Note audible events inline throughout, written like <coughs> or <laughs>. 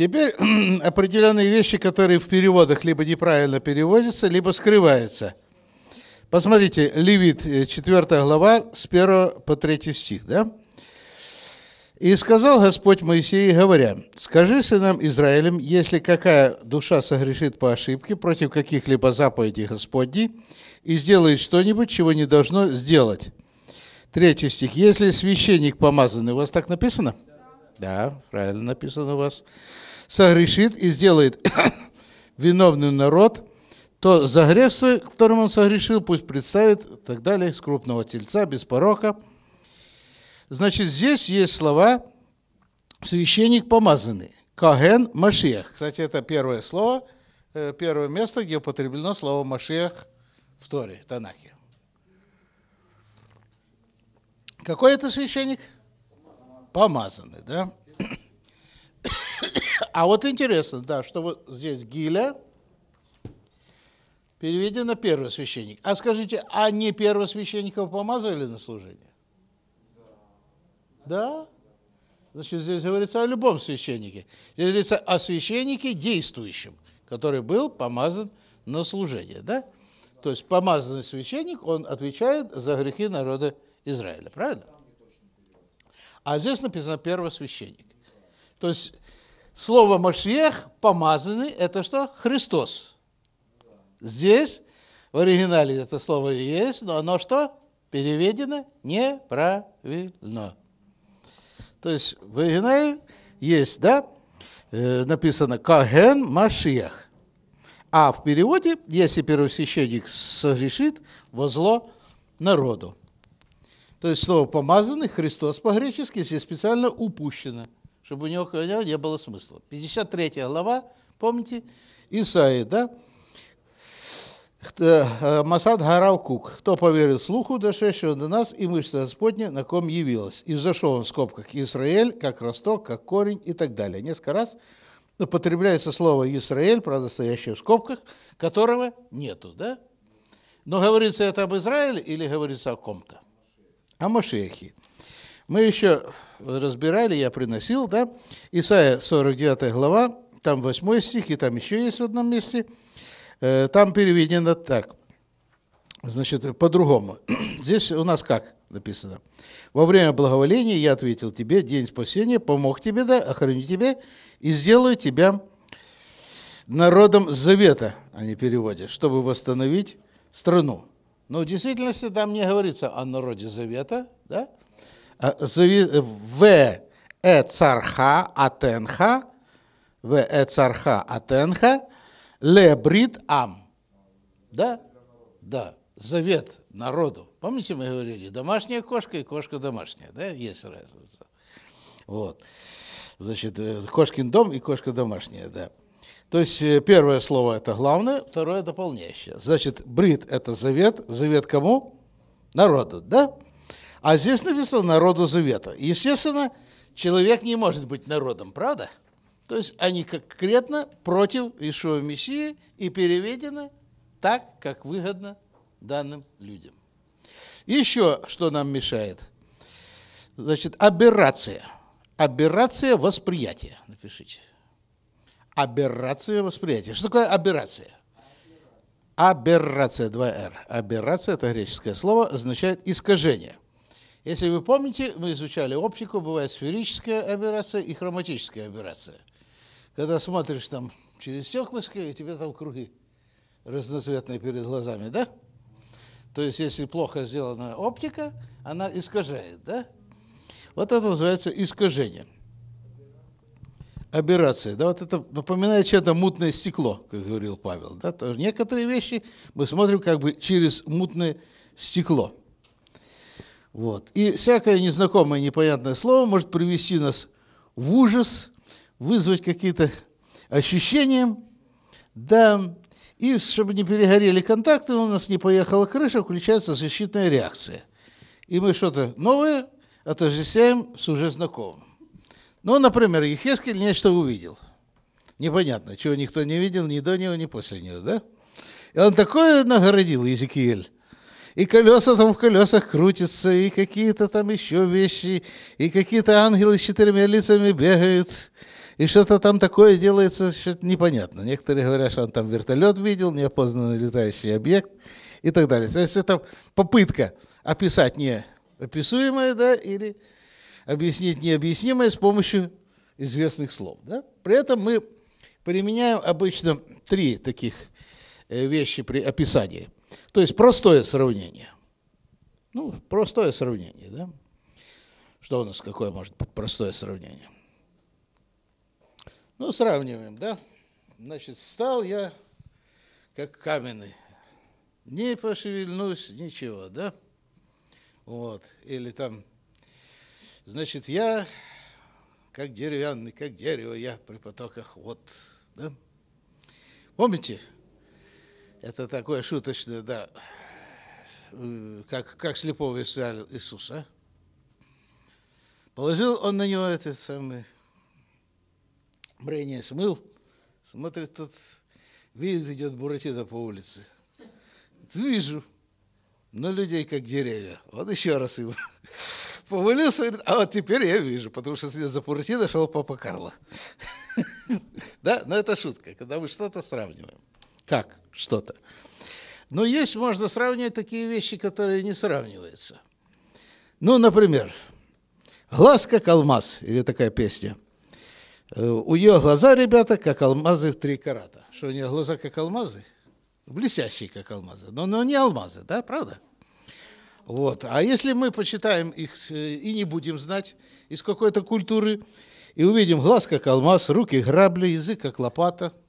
Теперь <clears throat> определенные вещи, которые в переводах либо неправильно переводятся, либо скрываются. Посмотрите, Левит, 4 э, глава, с 1 по 3 стих. Да? «И сказал Господь Моисею, говоря, «Скажи сынам Израилем, если какая душа согрешит по ошибке против каких-либо заповедей Господней и сделает что-нибудь, чего не должно сделать». Третий стих. «Если священник помазанный...» У вас так написано? Да, правильно написано у вас согрешит и сделает <coughs> виновный народ, то за грех свой, которым он согрешил, пусть представит, и так далее, с крупного тельца, без порока. Значит, здесь есть слова «священник помазанный», «каген машиях». Кстати, это первое слово, э, первое место, где употреблено слово «машиях» в Торе, Танахе. Какой это священник? Помазанный, да? А вот интересно, да, что вот здесь Гиля переведена первый священник. А скажите, а не первосвященников помазали на служение? Да? Значит, здесь говорится о любом священнике. Здесь говорится о священнике действующем, который был помазан на служение. Да? То есть помазанный священник, он отвечает за грехи народа Израиля. Правильно? А здесь написано первосвященник. То есть Слово Машиех, помазанный, это что? Христос. Здесь в оригинале это слово есть, но оно что? Переведено неправильно. То есть в оригинале есть, да, э, написано «Каген Машиях». А в переводе, если первосвященник согрешит, возло народу. То есть слово «помазанный» Христос по-гречески здесь специально упущено – чтобы у него не было смысла. 53 глава, помните, Исаия, да? Э, Масад Гарав Кук. Кто поверил слуху, дошедшего до нас, и мышца Господня, на ком явилась. И зашел он в скобках Израиль, как росток, как корень и так далее. Несколько раз употребляется слово Израиль, правда, стоящее в скобках, которого нету, да? Но говорится это об Израиле или говорится о ком-то? О Машехе. Мы еще разбирали, я приносил, да, Исайя 49 глава, там 8 стих, и там еще есть в одном месте. Э, там переведено так, значит, по-другому. <clears throat> Здесь у нас как написано? «Во время благоволения я ответил тебе, день спасения, помог тебе, да, охраню тебе и сделаю тебя народом завета», они а переводят, чтобы восстановить страну. Но ну, в действительности там не говорится о народе завета, да, Э, э, в эцарха атенха, в эцарха атенха, лебрит ам. Да? Да. Завет народу. Помните, мы говорили, домашняя кошка и кошка домашняя, да? Есть разница. Вот. Значит, э, кошкин дом и кошка домашняя, да. То есть первое слово это главное, второе дополняющее. Значит, брит это завет, завет кому? Народу, да? А здесь написано «народу завета». Естественно, человек не может быть народом, правда? То есть они конкретно против Ишуа Мессии и переведены так, как выгодно данным людям. Еще что нам мешает? Значит, аберрация. Аберрация восприятия, напишите. Аберрация восприятия. Что такое аберрация? Аберрация, 2 р. Аберрация – это греческое слово, означает искажение. Если вы помните, мы изучали оптику, бывает сферическая аберрация и хроматическая аберрация. Когда смотришь там через стеклышко, и у тебя там круги разноцветные перед глазами, да? То есть, если плохо сделана оптика, она искажает, да? Вот это называется искажение. Аберрация, да, вот это напоминает что то мутное стекло, как говорил Павел, да? То некоторые вещи мы смотрим как бы через мутное стекло. Вот. И всякое незнакомое, непонятное слово может привести нас в ужас, вызвать какие-то ощущения. Да, и чтобы не перегорели контакты, у нас не поехала крыша, включается защитная реакция. И мы что-то новое отождествляем с уже знакомым. Ну, например, Ехескель нечто увидел. Непонятно, чего никто не видел ни до него, ни после него, да? И он такое нагородил Езекииль, и колеса там в колесах крутятся, и какие-то там еще вещи, и какие-то ангелы с четырьмя лицами бегают, и что-то там такое делается, что-то непонятно. Некоторые говорят, что он там вертолет видел, неопознанный летающий объект и так далее. То есть это попытка описать неописуемое, да, или объяснить необъяснимое с помощью известных слов. Да? При этом мы применяем обычно три таких э, вещи при описании – то есть простое сравнение. Ну, простое сравнение, да? Что у нас, какое может быть простое сравнение? Ну, сравниваем, да? Значит, стал я как каменный. Не пошевельнусь, ничего, да? Вот. Или там, значит, я как деревянный, как дерево я при потоках, вот, да? Помните, это такое шуточное, да, э, как, как слепого Иисуса. Положил он на него этот самый брение смыл, смотрит тот, видит, идет Буратино по улице. Вижу, но людей как деревья. Вот еще раз его <laughs> повалился, говорит, а вот теперь я вижу, потому что след за Буратино шел Папа Карло. <laughs> Да, но это шутка, когда мы что-то сравниваем как что-то. Но есть, можно сравнивать такие вещи, которые не сравниваются. Ну, например, «Глаз как алмаз» или такая песня. Э, у ее глаза, ребята, как алмазы в три карата. Что, у нее глаза как алмазы? Блестящие, как алмазы. Но, но не алмазы, да, правда? Вот. А если мы почитаем их э, и не будем знать из какой-то культуры, и увидим глаз как алмаз, руки грабли, язык как лопата –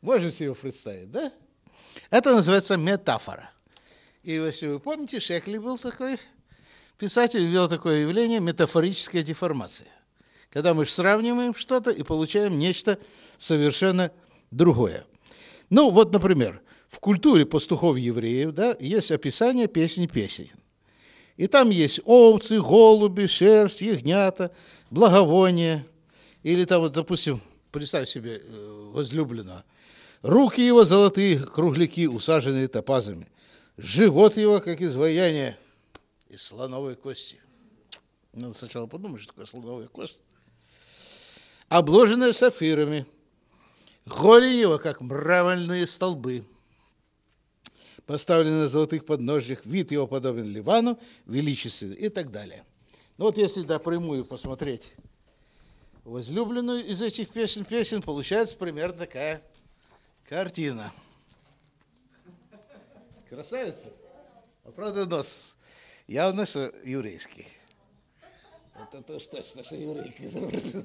можно себе представить, да? Это называется метафора. И если вы помните, Шекли был такой, писатель ввел такое явление метафорическая деформация. Когда мы сравниваем что-то и получаем нечто совершенно другое. Ну, вот, например, в культуре пастухов-евреев да, есть описание песни песен. И там есть овцы, голуби, шерсть, ягнята, благовония. Или там, вот, допустим, представь себе э, возлюбленного. Руки его золотые, кругляки, усаженные топазами. Живот его, как изваяние из слоновой кости. Надо сначала подумать, что такое слоновая кость. Обложенная сафирами. Голи его, как мраморные столбы. поставленные на золотых подножьях. Вид его подобен Ливану, величественный и так далее. Ну вот если напрямую посмотреть возлюбленную из этих песен, песен получается примерно такая Картина. Красавица. А правда нос явно, что еврейский. Это то, что, что, что еврейка изображена.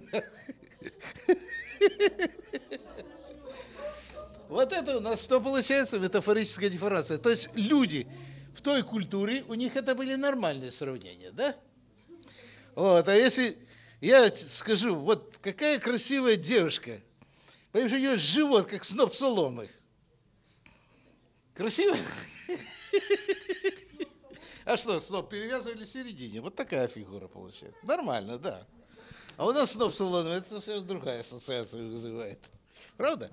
Вот это у нас что получается? Метафорическая деформация. То есть люди в той культуре, у них это были нормальные сравнения, да? Вот, а если я скажу, вот какая красивая девушка – Потому что у нее живот, как сноп соломы. Красиво? А что, сноп перевязывали в середине. Вот такая фигура получается. Нормально, да. А у нас сноп соломы, это совсем другая ассоциация вызывает. Правда?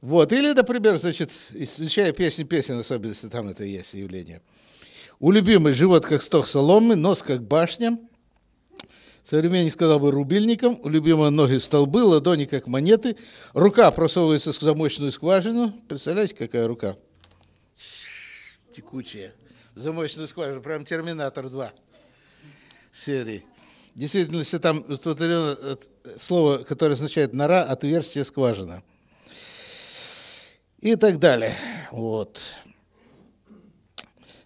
Вот. Или, например, значит, изучая песни, песен, особенности, там это есть явление. У любимой живот как сток соломы, нос как башня, Современник сказал бы рубильником, любимые ноги столбы, ладони как монеты, рука просовывается в замочную скважину. Представляете, какая рука? Текучая. Замочную скважина прям Терминатор 2 серии. Действительно, если там тут э, слово, которое означает нора, отверстие, скважина. И так далее. Вот.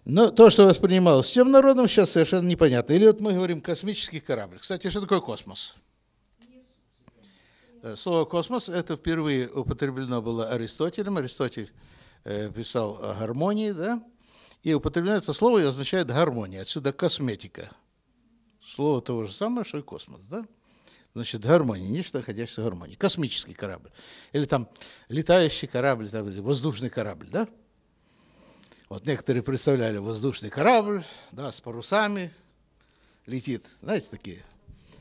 Но то, что воспринималось всем народом, сейчас совершенно непонятно. Или вот мы говорим космический корабль. Кстати, что такое космос? Э, слово «космос» — это впервые употреблено было Аристотелем. Аристотель э, писал о гармонии, да? И употребляется слово и означает гармония. Отсюда косметика. Слово того же самое, что и космос, да? Значит, гармония, нечто находящееся в гармонии. Космический корабль. Или там летающий корабль, там, или воздушный корабль, да? Вот некоторые представляли воздушный корабль, да, с парусами летит. Знаете, такие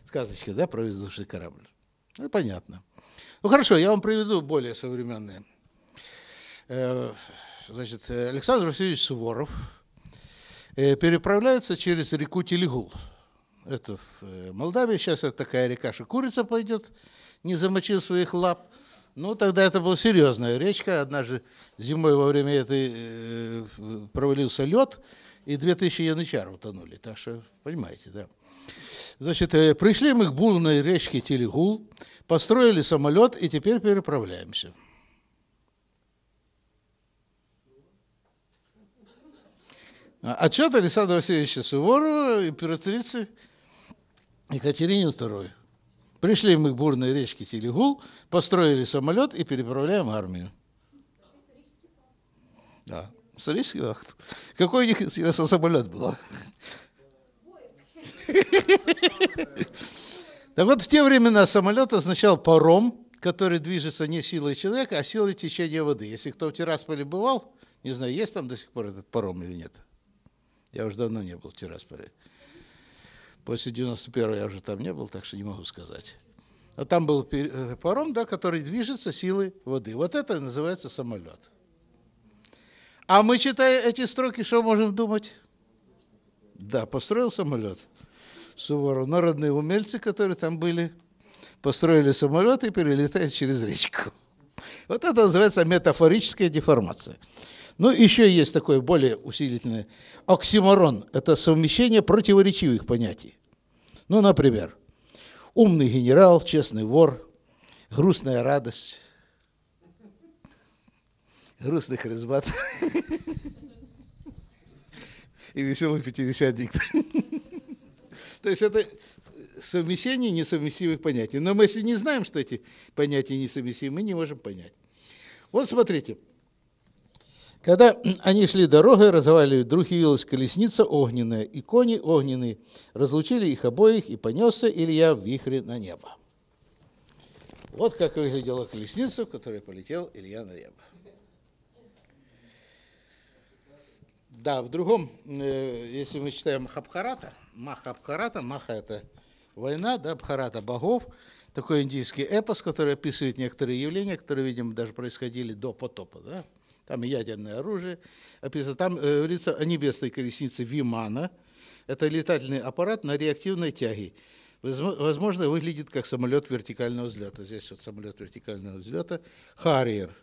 сказочки, да, про воздушный корабль. Ну, понятно. Ну, хорошо, я вам приведу более современные. Э, значит, Александр Васильевич Суворов э, переправляется через реку Телегул. Это в э, Молдавии. Сейчас это такая река, что курица пойдет, не замочив своих лап. Ну, тогда это была серьезная речка. Однажды зимой во время этой э, провалился лед, и 2000 янычар утонули. Так что, понимаете, да. Значит, э, пришли мы к бурной речке Телегул, построили самолет, и теперь переправляемся. А отчет Александра Васильевича Суворова, императрицы Екатерине II. Пришли мы к бурной речке Телегул, построили самолет и переправляем армию. Да, исторический факт. Какой у них интересно самолет был? А? Так вот, в те времена самолет означал паром, который движется не силой человека, а силой течения воды. Если кто в Тирасполе бывал, не знаю, есть там до сих пор этот паром или нет. Я уже давно не был в Тирасполе. После 91 я уже там не был, так что не могу сказать. А там был э, паром, да, который движется силой воды. Вот это называется самолет. А мы, читая эти строки, что можем думать? Да, построил самолет Суворов. Народные умельцы, которые там были, построили самолет и перелетают через речку. Вот это называется метафорическая деформация. Ну, еще есть такое более усилительное. Оксиморон – это совмещение противоречивых понятий. Ну, например, умный генерал, честный вор, грустная радость, грустный хризбат <laughs> и веселый пятидесятник. <laughs> То есть это совмещение несовместимых понятий. Но мы если не знаем, что эти понятия несовместимы, мы не можем понять. Вот смотрите – когда они шли дорогой, разговаривали, вдруг явилась колесница огненная, и кони огненные. Разлучили их обоих, и понесся Илья в вихре на небо. Вот как выглядела колесница, в которой полетел Илья на небо. Да, в другом, э, если мы читаем Хабхарата, Маха Абхарата, Маха это война, да, Абхарата богов, такой индийский эпос, который описывает некоторые явления, которые, видимо, даже происходили до потопа, да, там ядерное оружие. Описано. Там э, говорится о небесной колеснице Вимана. Это летательный аппарат на реактивной тяге. Возможно, выглядит как самолет вертикального взлета. Здесь вот самолет вертикального взлета. Харьер.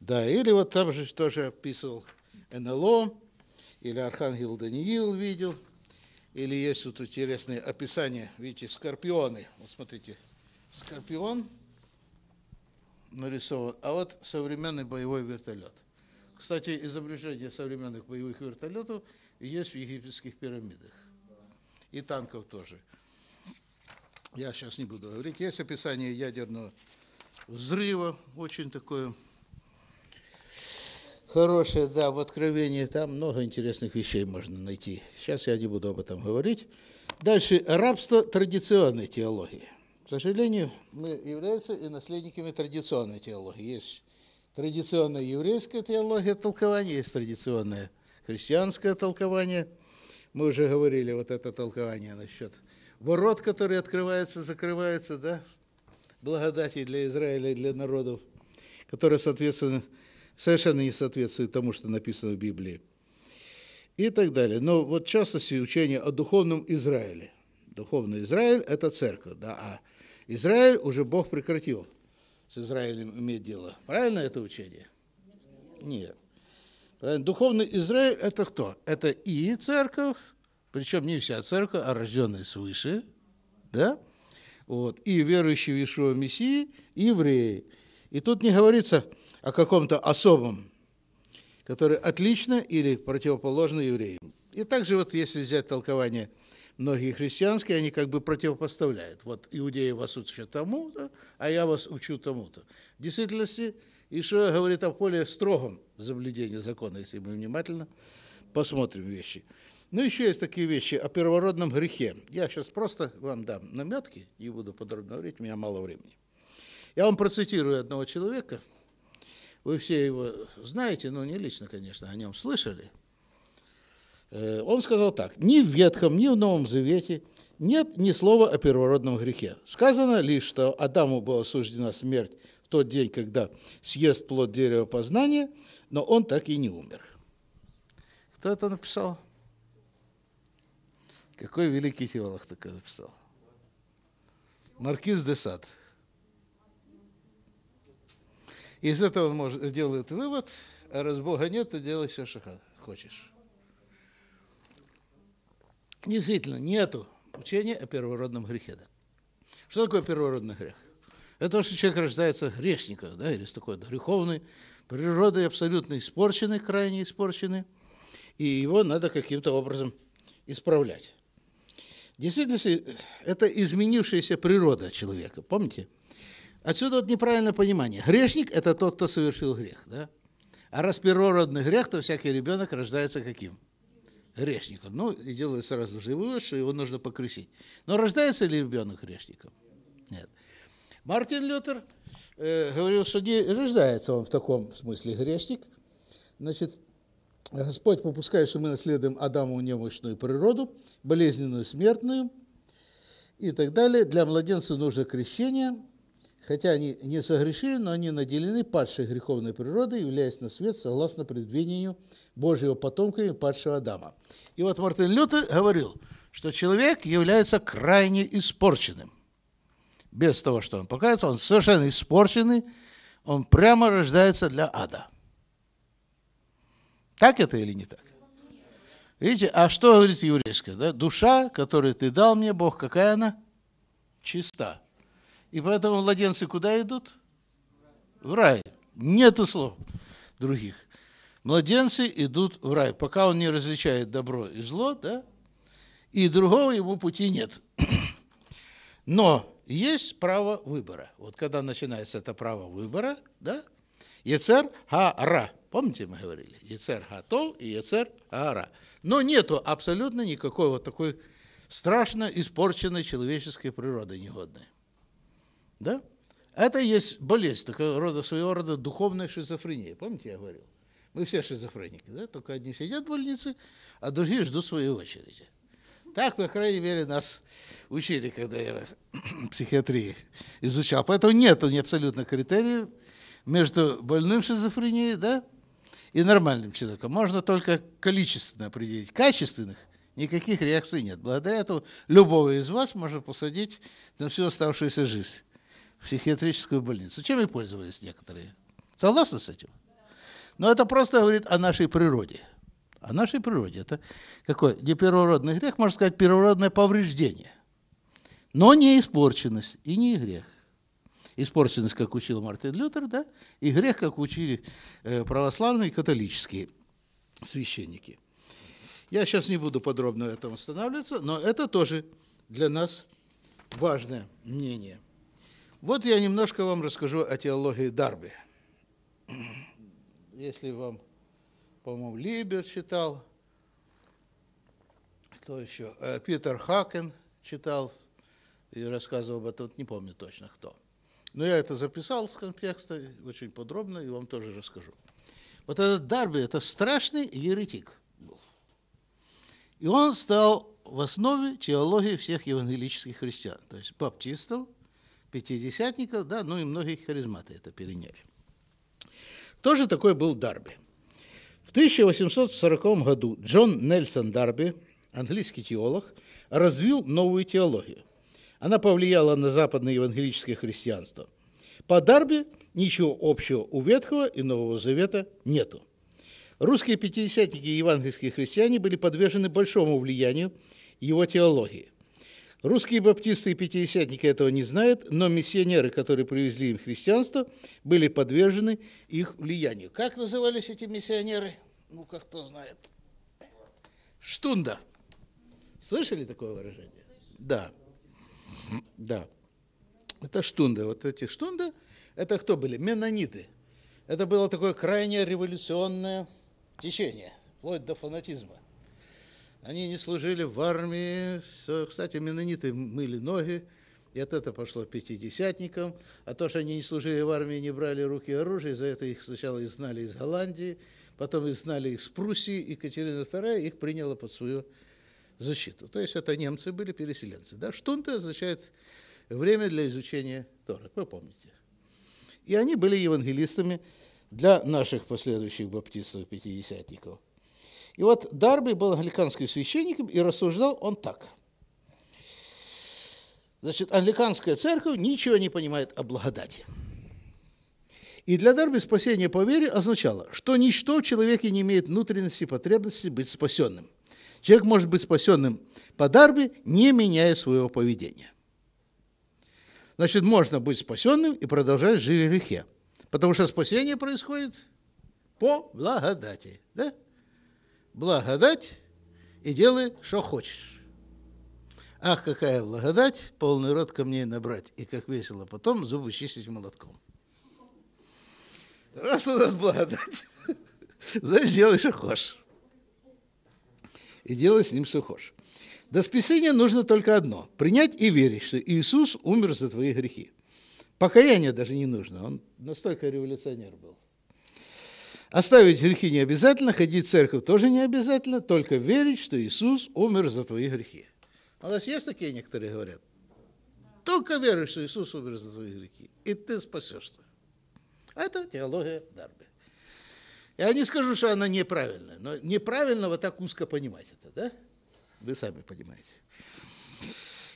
Да, или вот там же тоже описывал НЛО, или Архангел Даниил видел, или есть вот интересные описания, видите, скорпионы. Вот смотрите, скорпион – нарисован, а вот современный боевой вертолет. Кстати, изображение современных боевых вертолетов есть в египетских пирамидах. И танков тоже. Я сейчас не буду говорить. Есть описание ядерного взрыва, очень такое хорошее, да, в Откровении. Там много интересных вещей можно найти. Сейчас я не буду об этом говорить. Дальше, рабство традиционной теологии. К сожалению, мы являемся и наследниками традиционной теологии. Есть традиционная еврейская теология, толкования, есть традиционное христианское толкование. Мы уже говорили вот это толкование насчет ворот, которые открываются, закрываются, да, благодати для Израиля и для народов, которые, соответственно, совершенно не соответствуют тому, что написано в Библии. И так далее. Но вот в частности учение о духовном Израиле. Духовный Израиль – это церковь, да, а Израиль уже Бог прекратил с Израилем иметь дело. Правильно это учение? Нет. Правильно? Духовный Израиль – это кто? Это и церковь, причем не вся церковь, а рожденные свыше, да? Вот. И верующие в Ишуа Мессии, и евреи. И тут не говорится о каком-то особом, который отлично или противоположно евреям. И также вот если взять толкование – многие христианские, они как бы противопоставляют. Вот иудеи вас учат тому-то, а я вас учу тому-то. В действительности Ишуа говорит о более строгом заблюдении закона, если мы внимательно посмотрим вещи. Ну, еще есть такие вещи о первородном грехе. Я сейчас просто вам дам наметки, не буду подробно говорить, у меня мало времени. Я вам процитирую одного человека, вы все его знаете, но не лично, конечно, о нем слышали. Э, он сказал так, ни в Ветхом, ни в Новом Завете нет ни слова о первородном грехе. Сказано лишь, что Адаму была суждена смерть в тот день, когда съест плод дерева познания, но он так и не умер. Кто это написал? Какой великий теолог такой написал? Маркиз де Сад. Из этого он может, сделает вывод, а раз Бога нет, то делай все, что хочешь. Действительно, нету учения о первородном грехе. Да. Что такое первородный грех? Это то, что человек рождается грешником, да, или с такой да, греховной природой, абсолютно испорченной, крайне испорченной, и его надо каким-то образом исправлять. Действительно, это изменившаяся природа человека, помните? Отсюда вот неправильное понимание. Грешник – это тот, кто совершил грех, да? А раз первородный грех, то всякий ребенок рождается каким? грешником. Ну, и делают сразу же вывод, что его нужно покрестить. Но рождается ли ребенок грешником? Нет. Мартин Лютер э, говорил, что не рождается он в таком смысле грешник. Значит, Господь попускает, что мы наследуем Адаму немощную природу, болезненную, смертную и так далее. Для младенца нужно крещение – Хотя они не согрешили, но они наделены падшей греховной природой, являясь на свет согласно предвидению Божьего потомками падшего Адама. И вот Мартин Лютер говорил, что человек является крайне испорченным. Без того, что он покается, он совершенно испорченный, он прямо рождается для ада. Так это или не так? Видите, а что говорит еврейская? Да? Душа, которую ты дал мне, Бог, какая она? Чиста. И поэтому младенцы куда идут? В рай. Нету слов других. Младенцы идут в рай, пока он не различает добро и зло, да? И другого ему пути нет. <clears throat> Но есть право выбора. Вот когда начинается это право выбора, да? Ецер ха-ра. Помните, мы говорили? Ецер ха-тов и ецер ха Но нету абсолютно никакой вот такой страшно испорченной человеческой природы негодной. Да? Это есть болезнь, такого рода, своего рода духовная шизофрения. Помните, я говорил? Мы все шизофреники, да? Только одни сидят в больнице, а другие ждут своей очереди. Так, по крайней мере, нас учили, когда я психиатрии изучал. Поэтому нет абсолютно критериев между больным шизофренией да, и нормальным человеком. Можно только количественно определить. Качественных никаких реакций нет. Благодаря этому любого из вас можно посадить на всю оставшуюся жизнь в психиатрическую больницу. Чем и пользовались некоторые. Согласны с этим? Но это просто говорит о нашей природе. О нашей природе. Это какой? Не первородный грех, можно сказать, первородное повреждение. Но не испорченность и не грех. Испорченность, как учил Мартин Лютер, да, и грех, как учили э, православные и католические священники. Я сейчас не буду подробно в этом останавливаться, но это тоже для нас важное мнение – вот я немножко вам расскажу о теологии Дарби. Если вам, по-моему, Либер читал, кто еще? Э, Питер Хакен читал и рассказывал об этом, не помню точно кто. Но я это записал с контекста очень подробно и вам тоже расскажу. Вот этот Дарби – это страшный еретик был. И он стал в основе теологии всех евангелических христиан, то есть баптистов – пятидесятников, да, ну и многие харизматы это переняли. Тоже такой был Дарби. В 1840 году Джон Нельсон Дарби, английский теолог, развил новую теологию. Она повлияла на западное евангелическое христианство. По Дарби ничего общего у Ветхого и Нового Завета нету. Русские пятидесятники и евангельские христиане были подвержены большому влиянию его теологии – Русские баптисты и пятидесятники этого не знают, но миссионеры, которые привезли им христианство, были подвержены их влиянию. Как назывались эти миссионеры? Ну, как кто знает. Штунда. Слышали такое выражение? Да. Да. Это штунда. Вот эти штунда, это кто были? Менониты. Это было такое крайне революционное течение, вплоть до фанатизма. Они не служили в армии. Все. Кстати, минониты мыли ноги. И от этого пошло пятидесятникам. А то, что они не служили в армии, не брали руки оружие, за это их сначала изгнали из Голландии, потом изгнали из Пруссии. Екатерина II их приняла под свою защиту. То есть это немцы были переселенцы. Да? Штунта означает время для изучения тора. вы помните. И они были евангелистами для наших последующих баптистов-пятидесятников. И вот Дарби был англиканским священником, и рассуждал он так. Значит, англиканская церковь ничего не понимает о благодати. И для Дарби спасение по вере означало, что ничто в человеке не имеет внутренности и потребности быть спасенным. Человек может быть спасенным по Дарби, не меняя своего поведения. Значит, можно быть спасенным и продолжать жить в грехе. Потому что спасение происходит по благодати. Да? благодать и делай, что хочешь. Ах, какая благодать, полный рот камней набрать, и как весело потом зубы чистить молотком. Раз у нас благодать, <laughs> значит, делай, что хочешь. И делай с ним, что хочешь. До спасения нужно только одно – принять и верить, что Иисус умер за твои грехи. Покаяние даже не нужно, он настолько революционер был. Оставить грехи не обязательно, ходить в церковь тоже не обязательно, только верить, что Иисус умер за твои грехи. У нас есть такие некоторые говорят? Только веришь, что Иисус умер за твои грехи, и ты спасешься. А это теология Дарби. Я не скажу, что она неправильная, но неправильно вот так узко понимать это, да? Вы сами понимаете.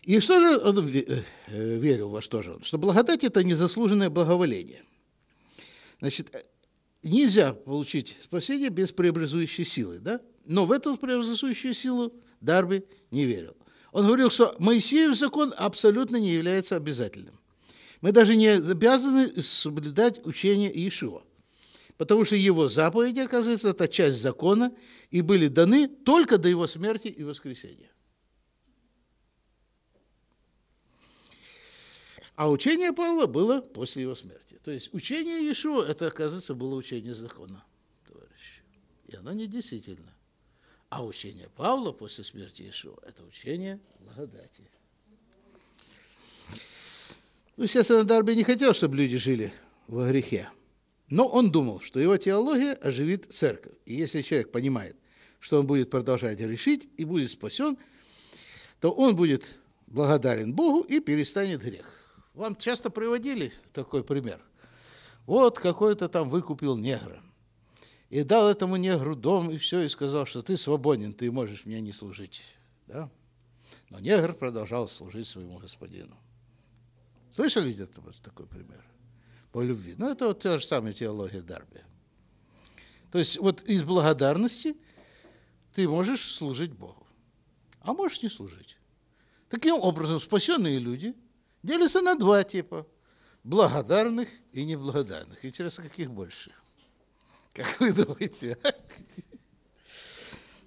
И что же он э, э, верил, во что же он? Что благодать – это незаслуженное благоволение. Значит, э, нельзя получить спасение без преобразующей силы, да? Но в эту преобразующую силу Дарби не верил. Он говорил, что Моисеев закон абсолютно не является обязательным. Мы даже не обязаны соблюдать учение Иешуа, потому что его заповеди, оказывается, это часть закона, и были даны только до его смерти и воскресения. А учение Павла было после его смерти. То есть учение Иешуа, это, оказывается, было учение закона, товарищи. И оно не действительно. А учение Павла после смерти Иешуа – это учение благодати. Ну, естественно, Дарби не хотел, чтобы люди жили во грехе. Но он думал, что его теология оживит церковь. И если человек понимает, что он будет продолжать решить и будет спасен, то он будет благодарен Богу и перестанет грех. Вам часто приводили такой пример? Вот какой-то там выкупил негра. И дал этому негру дом, и все, и сказал, что ты свободен, ты можешь мне не служить. Да? Но негр продолжал служить своему господину. Слышали где-то вот такой пример? По любви. Ну, это вот та же самая теология Дарби. То есть вот из благодарности ты можешь служить Богу, а можешь не служить. Таким образом, спасенные люди делятся на два типа – благодарных и неблагодарных. Интересно, каких больше? Как вы думаете? А?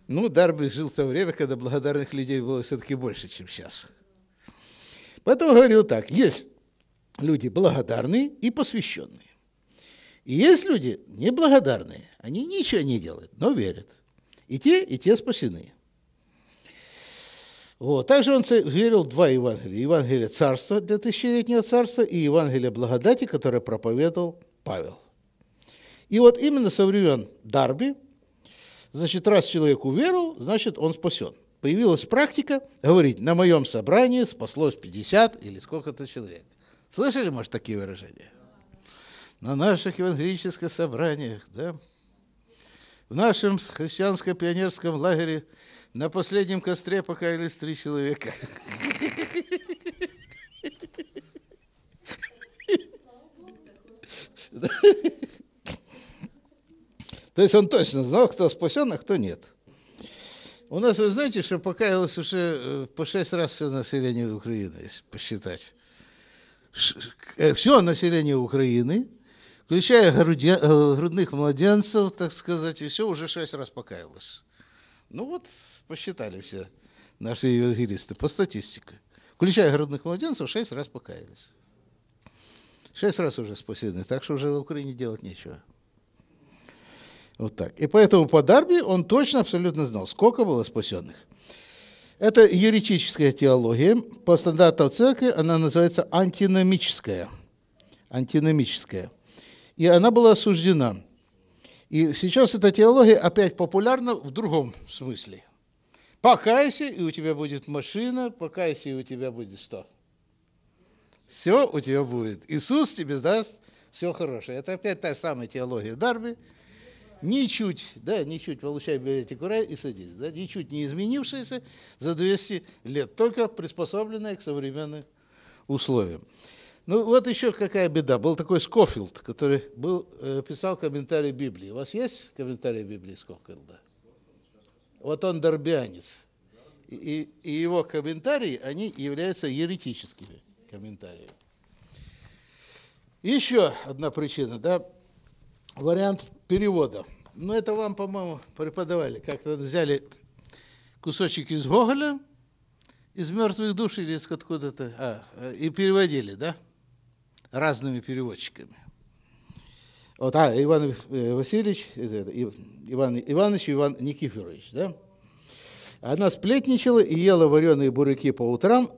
Ну, Дарби жил в то время, когда благодарных людей было все-таки больше, чем сейчас. Поэтому говорил так, есть люди благодарные и посвященные. И есть люди неблагодарные, они ничего не делают, но верят. И те, и те спасены. Вот. Также он верил два Евангелия. Евангелие царства для тысячелетнего царства и Евангелие благодати, которое проповедовал Павел. И вот именно со времен Дарби, значит, раз человек уверовал, значит, он спасен. Появилась практика говорить, на моем собрании спаслось 50 или сколько-то человек. Слышали, может, такие выражения? На наших евангелических собраниях, да? В нашем христианско-пионерском лагере – на последнем костре покаялись три человека. То есть он точно знал, кто спасен, а кто нет. У нас, вы знаете, что покаялось уже э, по шесть раз все население Украины, если посчитать. Э, все население Украины, включая э, грудных младенцев, так сказать, и все уже шесть раз покаялось. Ну вот, посчитали все наши евангелисты по статистике. Включая грудных младенцев, шесть раз покаялись. Шесть раз уже спасены, так что уже в Украине делать нечего. Вот так. И поэтому по Дарби он точно абсолютно знал, сколько было спасенных. Это юридическая теология. По стандартам церкви она называется антиномическая. Антиномическая. И она была осуждена. И сейчас эта теология опять популярна в другом смысле – Покайся, и у тебя будет машина, покайся, и у тебя будет что? Все у тебя будет. Иисус тебе даст все хорошее. Это опять та же самая теология Дарби. Ничуть, да, ничуть получай билетик ура и садись, да, ничуть не изменившаяся за 200 лет, только приспособленная к современным условиям. Ну, вот еще какая беда. Был такой Скофилд, который был, э, писал комментарий Библии. У вас есть комментарий Библии Скофилда? Вот он дорбианец. И, и его комментарии, они являются еретическими комментариями. Еще одна причина, да, вариант перевода. Ну, это вам, по-моему, преподавали. Как-то взяли кусочек из Гоголя, из «Мертвых душ» или из откуда-то, а, и переводили, да, разными переводчиками. Вот, а, Иван э, Васильевич, э, Иван Иванович, Иван Никифорович, да? Она сплетничала и ела вареные буряки по утрам,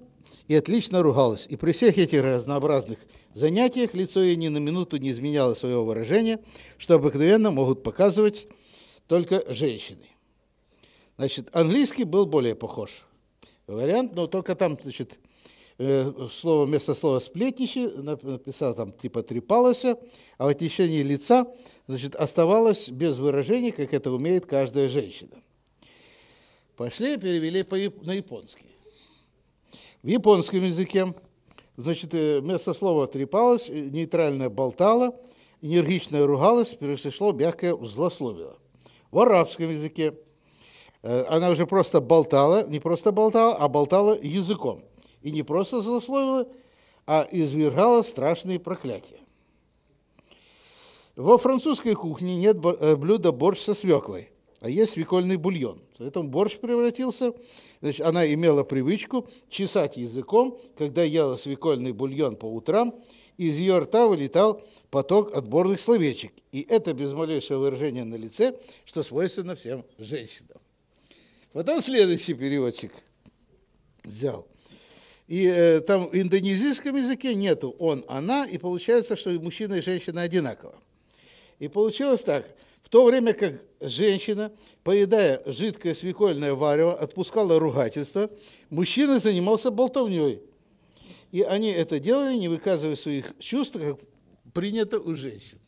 и отлично ругалась. И при всех этих разнообразных занятиях лицо ее ни на минуту не изменяло своего выражения, что обыкновенно могут показывать только женщины. Значит, английский был более похож вариант, но только там, значит, Э, слово, вместо слова «сплетнище» написал там типа «трепалося», а в отношении лица значит, оставалось без выражения, как это умеет каждая женщина. Пошли и перевели на японский. В японском языке значит, э, вместо слова «трепалась» нейтрально болтала, энергично ругалась, перешло мягкое злословило. В арабском языке э, она уже просто болтала, не просто болтала, а болтала языком – и не просто злословила, а извергала страшные проклятия. Во французской кухне нет э, блюда борщ со свеклой, а есть свекольный бульон. Поэтому борщ превратился, значит, она имела привычку чесать языком, когда ела свекольный бульон по утрам, из ее рта вылетал поток отборных словечек. И это без малейшего выражения на лице, что свойственно всем женщинам. Потом следующий переводчик взял – и э, там в индонезийском языке нету он, она, и получается, что и мужчина и женщина одинаково. И получилось так, в то время как женщина, поедая жидкое свекольное варево, отпускала ругательство, мужчина занимался болтовней. И они это делали, не выказывая своих чувств, как принято у женщин.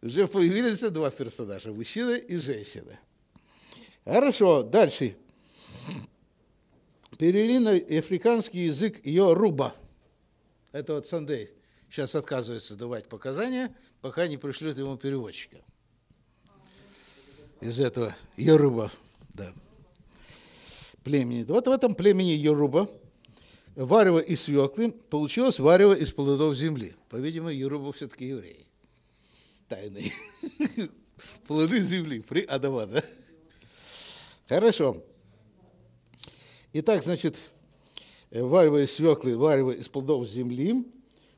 Уже появились два персонажа, мужчина и женщина. Хорошо, дальше перевели на африканский язык ее руба. Это вот Сандей сейчас отказывается давать показания, пока не пришлют ему переводчика. Из этого Йоруба, да, племени. Вот в этом племени Йоруба варево из свеклы получилось варево из плодов земли. По-видимому, Йоруба все-таки евреи. Тайные. <laughs> Плоды земли при Адама, Адамана. Хорошо. Итак, значит, э, варивая из свеклы, варивая из плодов земли,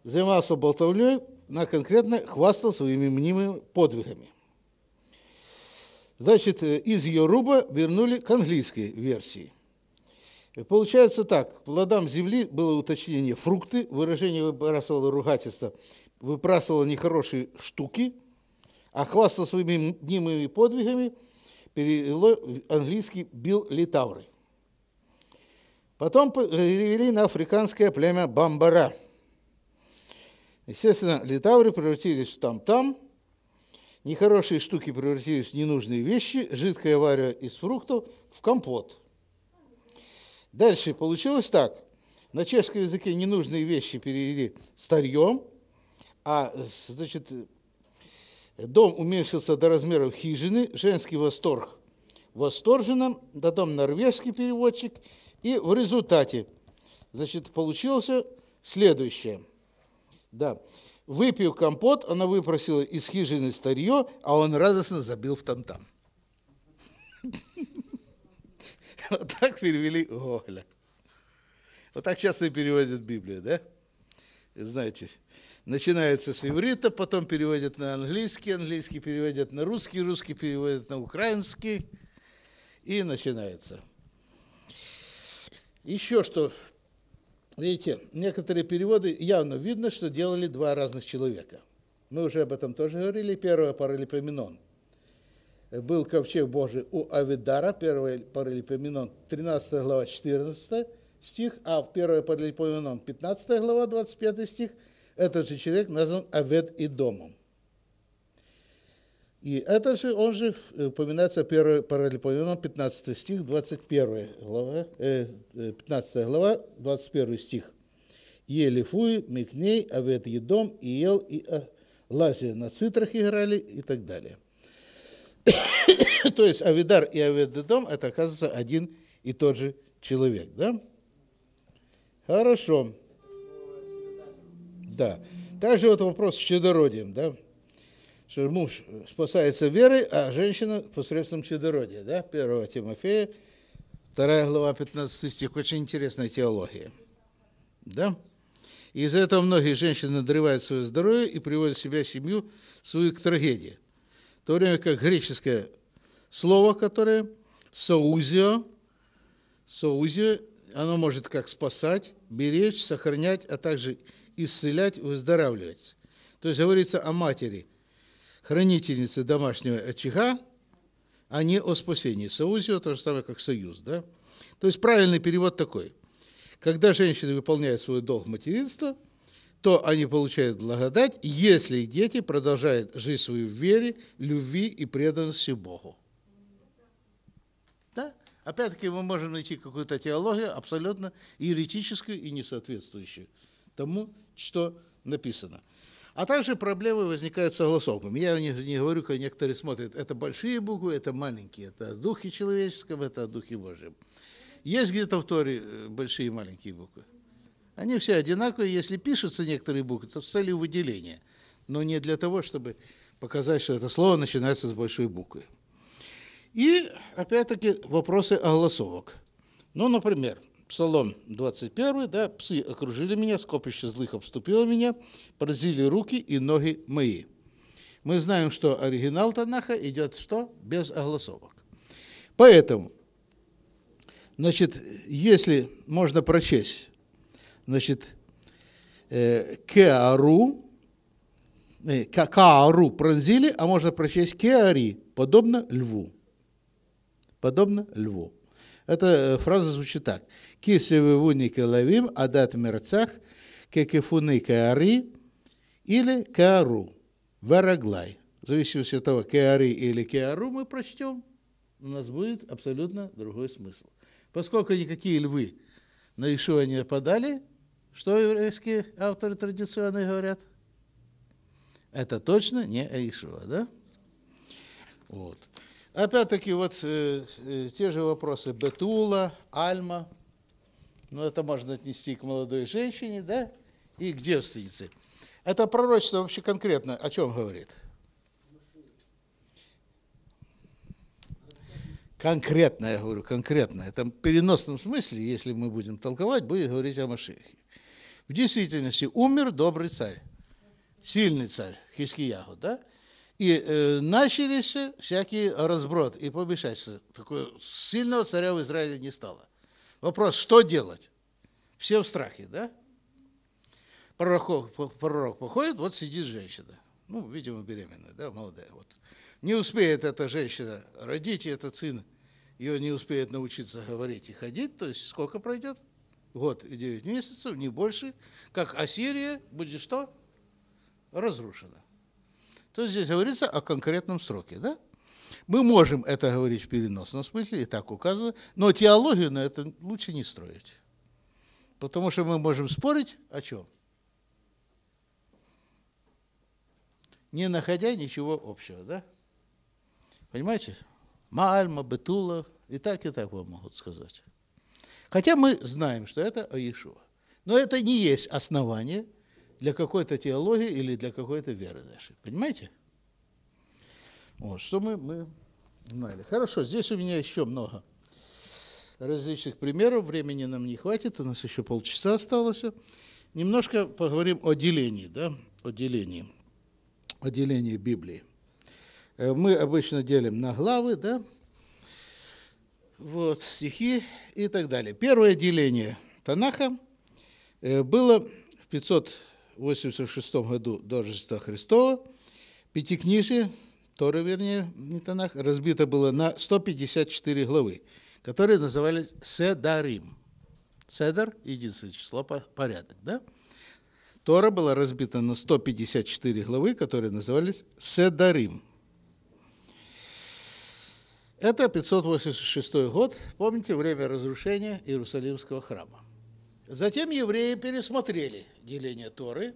занимался болтовлей, на конкретно хвастал своими мнимыми подвигами. Значит, э, из Yoruba вернули к английской версии. Э, получается так, плодам земли было уточнение фрукты, выражение выбрасывало ругательство, выбрасывало нехорошие штуки, а хвастал своими мнимыми подвигами перевело английский Билл Литавры – Потом перевели на африканское племя Бамбара. Естественно, литавры превратились в там-там, нехорошие штуки превратились в ненужные вещи, жидкое варево из фруктов в компот. Дальше получилось так. На чешском языке ненужные вещи перевели старьем, а, значит, дом уменьшился до размеров хижины, женский восторг восторженным, потом норвежский переводчик – и в результате, значит, получилось следующее. Да. Выпив компот, она выпросила из хижины старье, а он радостно забил в там-там. <laughs> Вот так перевели Гоголя. Вот так часто и переводят Библию, да? Знаете, начинается с иврита, потом переводят на английский, английский переводят на русский, русский переводят на украинский, и начинается. Еще что, видите, некоторые переводы явно видно, что делали два разных человека. Мы уже об этом тоже говорили. Первое паралипоменон. Был ковчег Божий у Авидара, Первый паралипоменон, 13 глава, 14 стих, а в первое паралипоменон, 15 глава, 25 стих, этот же человек назван Авед и Домом. И это же, он же э, упоминается первый паралипоменон, 15 стих, 21 глава, э, 15 э, глава, 21 стих. Елифуй, Микней, Авет Едом, Иел и а, э, Лазия на цитрах играли и так далее. <coughs> То есть Авидар и Авет Едом – это, оказывается, один и тот же человек, да? Хорошо. Да. Также вот вопрос с чадородием, да? что муж спасается верой, а женщина посредством чадородия, да, 1 Тимофея, 2 глава, 15 стих, очень интересная теология, да? И из-за этого многие женщины надрывают свое здоровье и приводят себя, семью свою к трагедии. В то время как греческое слово, которое «соузио», «соузио», оно может как спасать, беречь, сохранять, а также исцелять, выздоравливать. То есть говорится о матери – хранительницы домашнего очага, а не о спасении. Соузио, то же самое, как союз. Да? То есть правильный перевод такой. Когда женщины выполняют свой долг материнства, то они получают благодать, если дети продолжают жить свою в вере, любви и преданности Богу. Да? Опять-таки мы можем найти какую-то теологию абсолютно еретическую и не соответствующую тому, что написано. А также проблемы возникают с огласовком. Я не, не говорю, как некоторые смотрят, это большие буквы, это маленькие, это духи человеческого, это духи Божьем. Есть где-то в Торе э, большие и маленькие буквы. Они все одинаковые, если пишутся некоторые буквы, то с целью выделения. Но не для того, чтобы показать, что это слово начинается с большой буквы. И, опять-таки, вопросы огласовок. Ну, например, Псалом 21, да, псы окружили меня, скопище злых обступило меня, поразили руки и ноги мои. Мы знаем, что оригинал Танаха идет что? Без огласовок. Поэтому, значит, если можно прочесть, значит, э, кеару, э, каару пронзили, а можно прочесть кеари, подобно льву. Подобно льву. Эта э, фраза звучит так. «Кисы вивуника лавим, адат мерцах, кекефуны каары» или «каару», «вараглай». В зависимости от того, каари или «каару» мы прочтем, у нас будет абсолютно другой смысл. Поскольку никакие львы на Ишуа не нападали, что еврейские авторы традиционные говорят? Это точно не Аишуа, да? Вот. Опять-таки вот э, э, те же вопросы Бетула, Альма, ну это можно отнести к молодой женщине, да, и к девственнице. Это пророчество вообще конкретно о чем говорит? Конкретно, я говорю, конкретно. Это в переносном смысле, если мы будем толковать, будет говорить о Машехе. В действительности умер добрый царь, сильный царь Хискиягу, да? И э, начались всякие разброд и помешательства. Такое сильного царя в Израиле не стало. Вопрос, что делать? Все в страхе, да? Пророк, пророк походит, вот сидит женщина. Ну, видимо, беременная, да, молодая. Вот. Не успеет эта женщина родить, и этот сын ее не успеет научиться говорить и ходить. То есть сколько пройдет? Год и девять месяцев, не больше. Как Ассирия будет что? Разрушена. То есть здесь говорится о конкретном сроке, да? Мы можем это говорить в переносном смысле, и так указано, но теологию на это лучше не строить. Потому что мы можем спорить о чем? Не находя ничего общего, да? Понимаете? Мальма, Бетула, и так, и так вам могут сказать. Хотя мы знаем, что это Аишуа. Но это не есть основание – для какой-то теологии или для какой-то веры нашей. Понимаете? Вот, что мы, мы знали. Хорошо, здесь у меня еще много различных примеров. Времени нам не хватит, у нас еще полчаса осталось. Немножко поговорим о делении, да, о делении, о делении Библии. Э, мы обычно делим на главы, да, вот, стихи и так далее. Первое деление Танаха э, было в 500 86 году до Рождества Христова, Пятикнижие, Торы, вернее, не Танах, разбито было на 154 главы, которые назывались Седарим. Седар – единственное число, порядок, да? Тора была разбита на 154 главы, которые назывались Седарим. Это 586 год, помните, время разрушения Иерусалимского храма. Затем евреи пересмотрели деление Торы,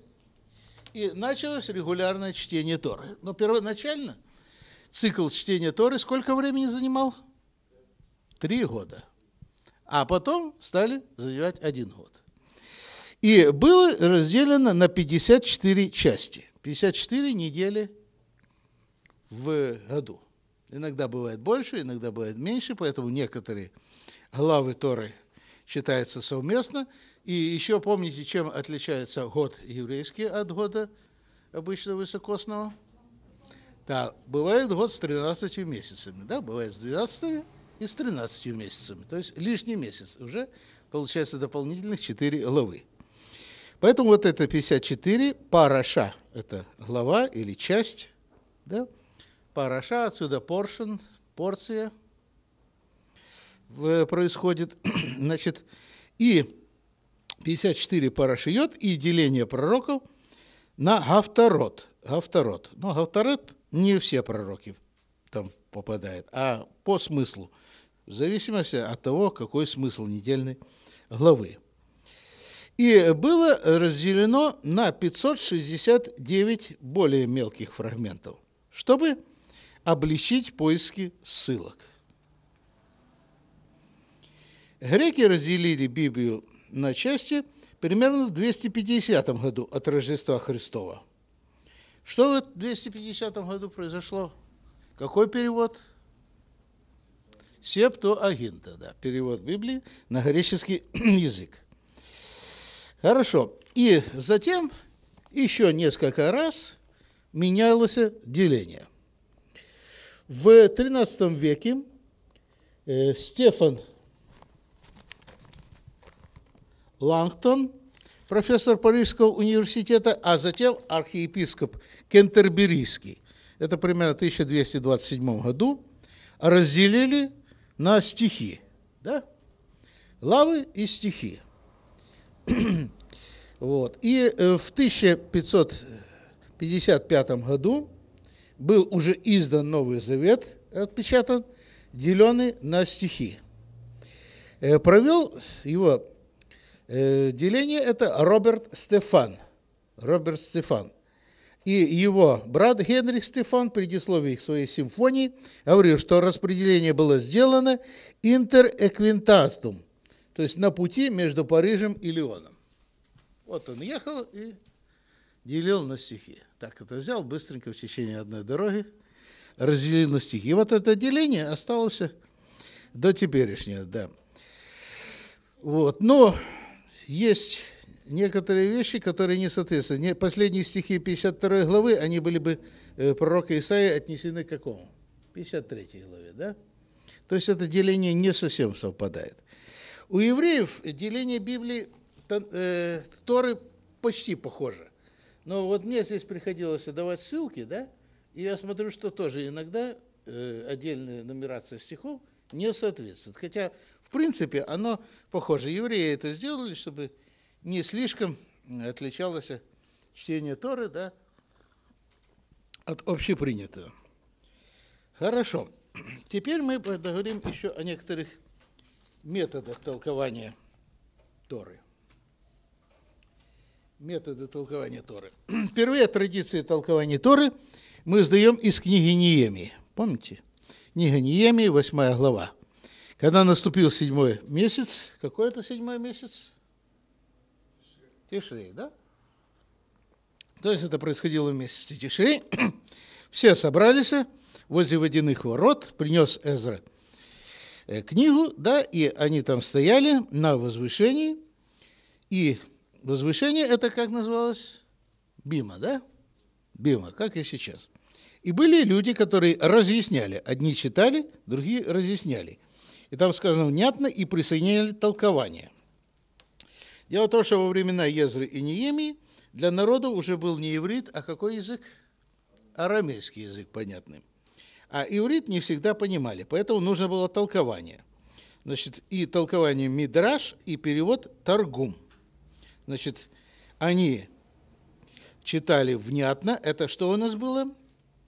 и началось регулярное чтение Торы. Но первоначально цикл чтения Торы сколько времени занимал? Три года. А потом стали занимать один год. И было разделено на 54 части. 54 недели в году. Иногда бывает больше, иногда бывает меньше, поэтому некоторые главы Торы считается совместно. И еще помните, чем отличается год еврейский от года обычного высокосного? Да, бывает год с 13 месяцами, да, бывает с 12 и с 13 месяцами. То есть лишний месяц уже получается дополнительных 4 главы. Поэтому вот это 54, параша – это глава или часть, да? Параша, отсюда поршен, порция – Э, происходит, <clears throat> значит, и 54 пара шиет, и деление пророков на гавторот. Гавторот. Но гавторот не все пророки там попадают, а по смыслу, в зависимости от того, какой смысл недельной главы. И было разделено на 569 более мелких фрагментов, чтобы облегчить поиски ссылок. Греки разделили Библию на части примерно в 250 году от Рождества Христова. Что в 250 году произошло? Какой перевод? Септуагинта, да, перевод Библии на греческий <clears throat> язык. Хорошо. И затем еще несколько раз менялось деление. В 13 веке э, Стефан Лангтон, профессор Парижского университета, а затем архиепископ Кентерберийский, это примерно 1227 году, разделили на стихи, да? Лавы и стихи. <clears throat> вот. И э, в 1555 году был уже издан Новый Завет, отпечатан, деленный на стихи. Э, провел его Э, деление это Роберт Стефан. Роберт Стефан. И его брат Генрих Стефан в предисловии к своей симфонии говорил, что распределение было сделано интерэквинтастум, то есть на пути между Парижем и Лионом. Вот он ехал и делил на стихи. Так это взял быстренько в течение одной дороги, разделил на стихи. И вот это деление осталось до теперешнего, да. Вот, но есть некоторые вещи, которые не соответствуют. Последние стихи 52 главы, они были бы э, пророка Исаи отнесены к какому? 53 главе, да? То есть это деление не совсем совпадает. У евреев деление Библии э, Торы почти похоже. Но вот мне здесь приходилось давать ссылки, да? И я смотрю, что тоже иногда э, отдельная нумерация стихов не соответствует. Хотя принципе, оно похоже. Евреи это сделали, чтобы не слишком отличалось чтение Торы да, от общепринятого. Хорошо. Теперь мы поговорим еще о некоторых методах толкования Торы. Методы толкования Торы. <clears throat> Первые традиции толкования Торы мы сдаем из книги Ниемии. Помните? Книга Ниемии, 8 глава. Когда наступил седьмой месяц, какой это седьмой месяц? Тишрей, да? То есть это происходило в месяце Тишрей. <clears throat> Все собрались возле водяных ворот, принес Эзра э, книгу, да, и они там стояли на возвышении, и возвышение это как называлось? Бима, да? Бима, как и сейчас. И были люди, которые разъясняли. Одни читали, другие разъясняли – и там сказано внятно, и присоединяли толкование. Дело в том, что во времена Езры и Неемии для народа уже был не иврит, а какой язык? Арамейский язык, понятный. А иврит не всегда понимали, поэтому нужно было толкование. Значит, и толкование мидраш, и перевод торгум. Значит, они читали внятно, это что у нас было?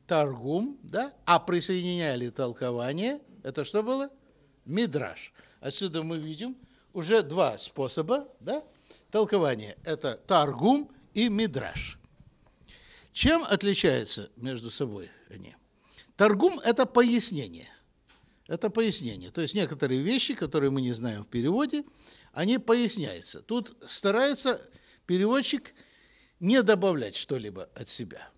Торгум, да? А присоединяли толкование, это что было? Мидраш. Отсюда мы видим уже два способа да, толкования. Это таргум и Мидраш. Чем отличаются между собой они? Таргум – это пояснение. Это пояснение. То есть некоторые вещи, которые мы не знаем в переводе, они поясняются. Тут старается переводчик не добавлять что-либо от себя.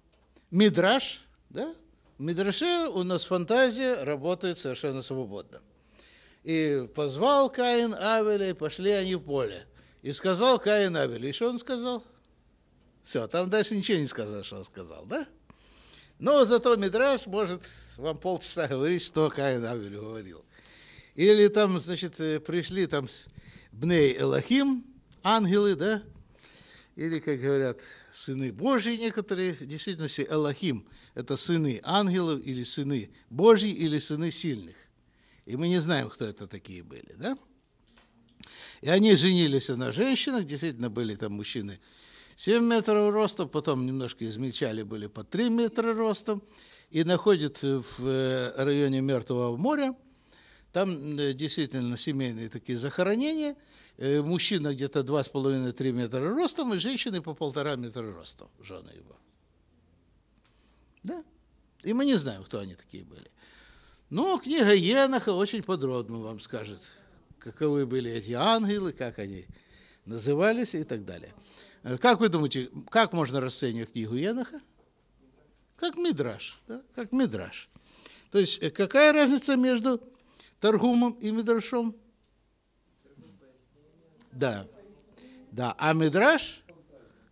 Мидраш, да? В Мидраше у нас фантазия работает совершенно свободно. И позвал Каин Авеля, и пошли они в поле. И сказал Каин Авель. И что он сказал? Все, там дальше ничего не сказал, что он сказал, да? Но зато Мидраж может вам полчаса говорить, что Каин Авель говорил. Или там, значит, э, пришли там Бней Элохим, ангелы, да? Или, как говорят, сыны Божьи некоторые. действительно, действительности Элохим – это сыны ангелов или сыны Божьи, или сыны сильных и мы не знаем, кто это такие были, да? И они женились на женщинах, действительно были там мужчины 7 метров роста, потом немножко измельчали, были по 3 метра ростом, и находят в э, районе Мертвого моря, там э, действительно семейные такие захоронения, э, мужчина где-то 2,5-3 метра ростом, и женщины по полтора метра ростом, жены его. Да? И мы не знаем, кто они такие были. Ну, книга Еноха очень подробно вам скажет, каковы были эти ангелы, как они назывались и так далее. Э, как вы думаете, как можно расценивать книгу Еноха? Как мидраш, да? как мидраш. То есть э, какая разница между Торгумом и Мидрашом? Да. Да, а Мидраш,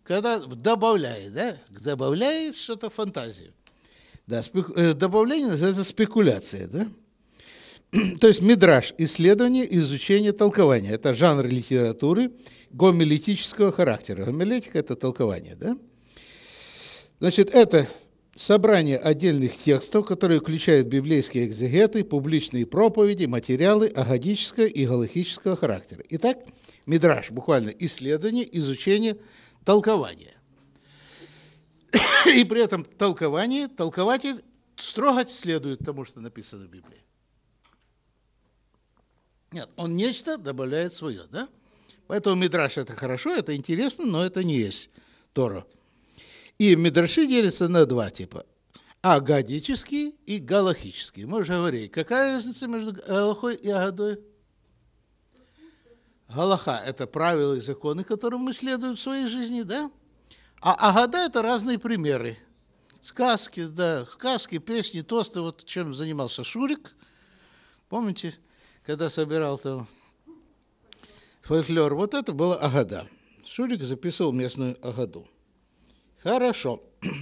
когда добавляет, да, добавляет что-то фантазию. Да, спеку... Э, добавление называется спекуляция, да? <clears throat> То есть мидраж – исследование, изучение, толкование. Это жанр литературы гомилетического характера. Гомилетика – это толкование, да? Значит, это собрание отдельных текстов, которые включают библейские экзегеты, публичные проповеди, материалы агадического и галахического характера. Итак, мидраж – буквально исследование, изучение, толкование. И при этом толкование, толкователь строго следует тому, что написано в Библии. Нет, он нечто добавляет свое, да? Поэтому Мидраш это хорошо, это интересно, но это не есть Тора. И Мидраши делятся на два типа. Агадический и галахический. Мы уже говорили, какая разница между Галахой и Агадой? Галаха – это правила и законы, которым мы следуем в своей жизни, да? А Агада – это разные примеры. Сказки, да, сказки, песни, тосты. Вот чем занимался Шурик. Помните, когда собирал там фольклор? Вот это было Агада. Шурик записывал местную Агаду. Хорошо. <clears throat>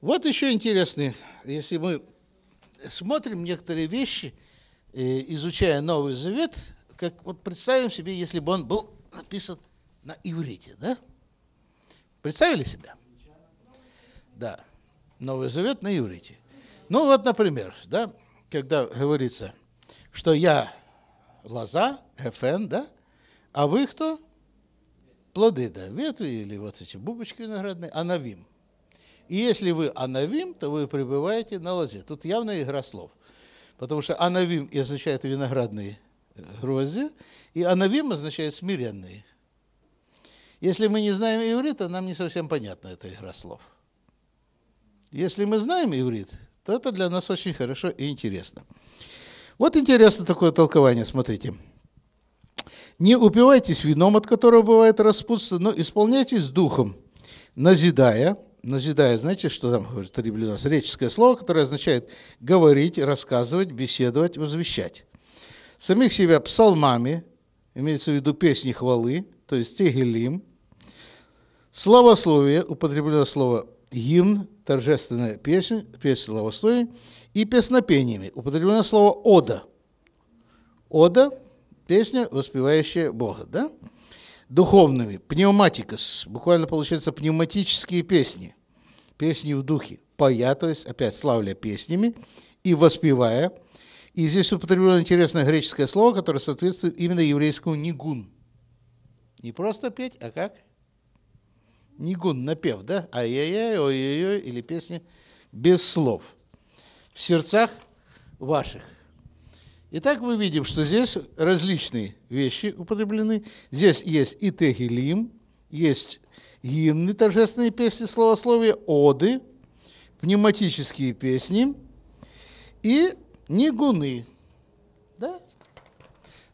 Вот еще интересный, если мы смотрим некоторые вещи, э, изучая Новый Завет, как вот представим себе, если бы он был написан на иврите, да? Представили себя, Да. Новый Завет на иврите. Ну вот, например, да, когда говорится, что я лоза, ФН, да, а вы кто? Плоды, да, ветви или вот эти бубочки виноградные, анавим. И если вы анавим, то вы пребываете на лозе. Тут явная игра слов. Потому что анавим означает виноградные грозди, и анавим означает смиренные. Если мы не знаем иврита, нам не совсем понятна эта игра слов. Если мы знаем иврит, то это для нас очень хорошо и интересно. Вот интересно такое толкование, смотрите. «Не упивайтесь вином, от которого бывает распутство, но исполняйтесь духом, назидая». Назидая, знаете, что там говорит Риблинос? Реческое слово, которое означает говорить, рассказывать, беседовать, возвещать. Самих себя псалмами, имеется в виду песни хвалы, то есть тегелим, Славословие употреблено слово гимн, торжественная песня, песня словословия, и песнопениями употреблено слово ода. Ода – песня, воспевающая Бога, да? Духовными – пневматикос, буквально получается пневматические песни, песни в духе. Поя, то есть опять славля песнями и воспевая. И здесь употреблено интересное греческое слово, которое соответствует именно еврейскому нигун. Не просто петь, а как – не гун напев, да? Ай-яй-яй, ой-ой-ой, или песни без слов. В сердцах ваших. Итак, мы видим, что здесь различные вещи употреблены. Здесь есть и техилим, есть гимны, торжественные песни, словословия, оды, пневматические песни и нигуны. Да?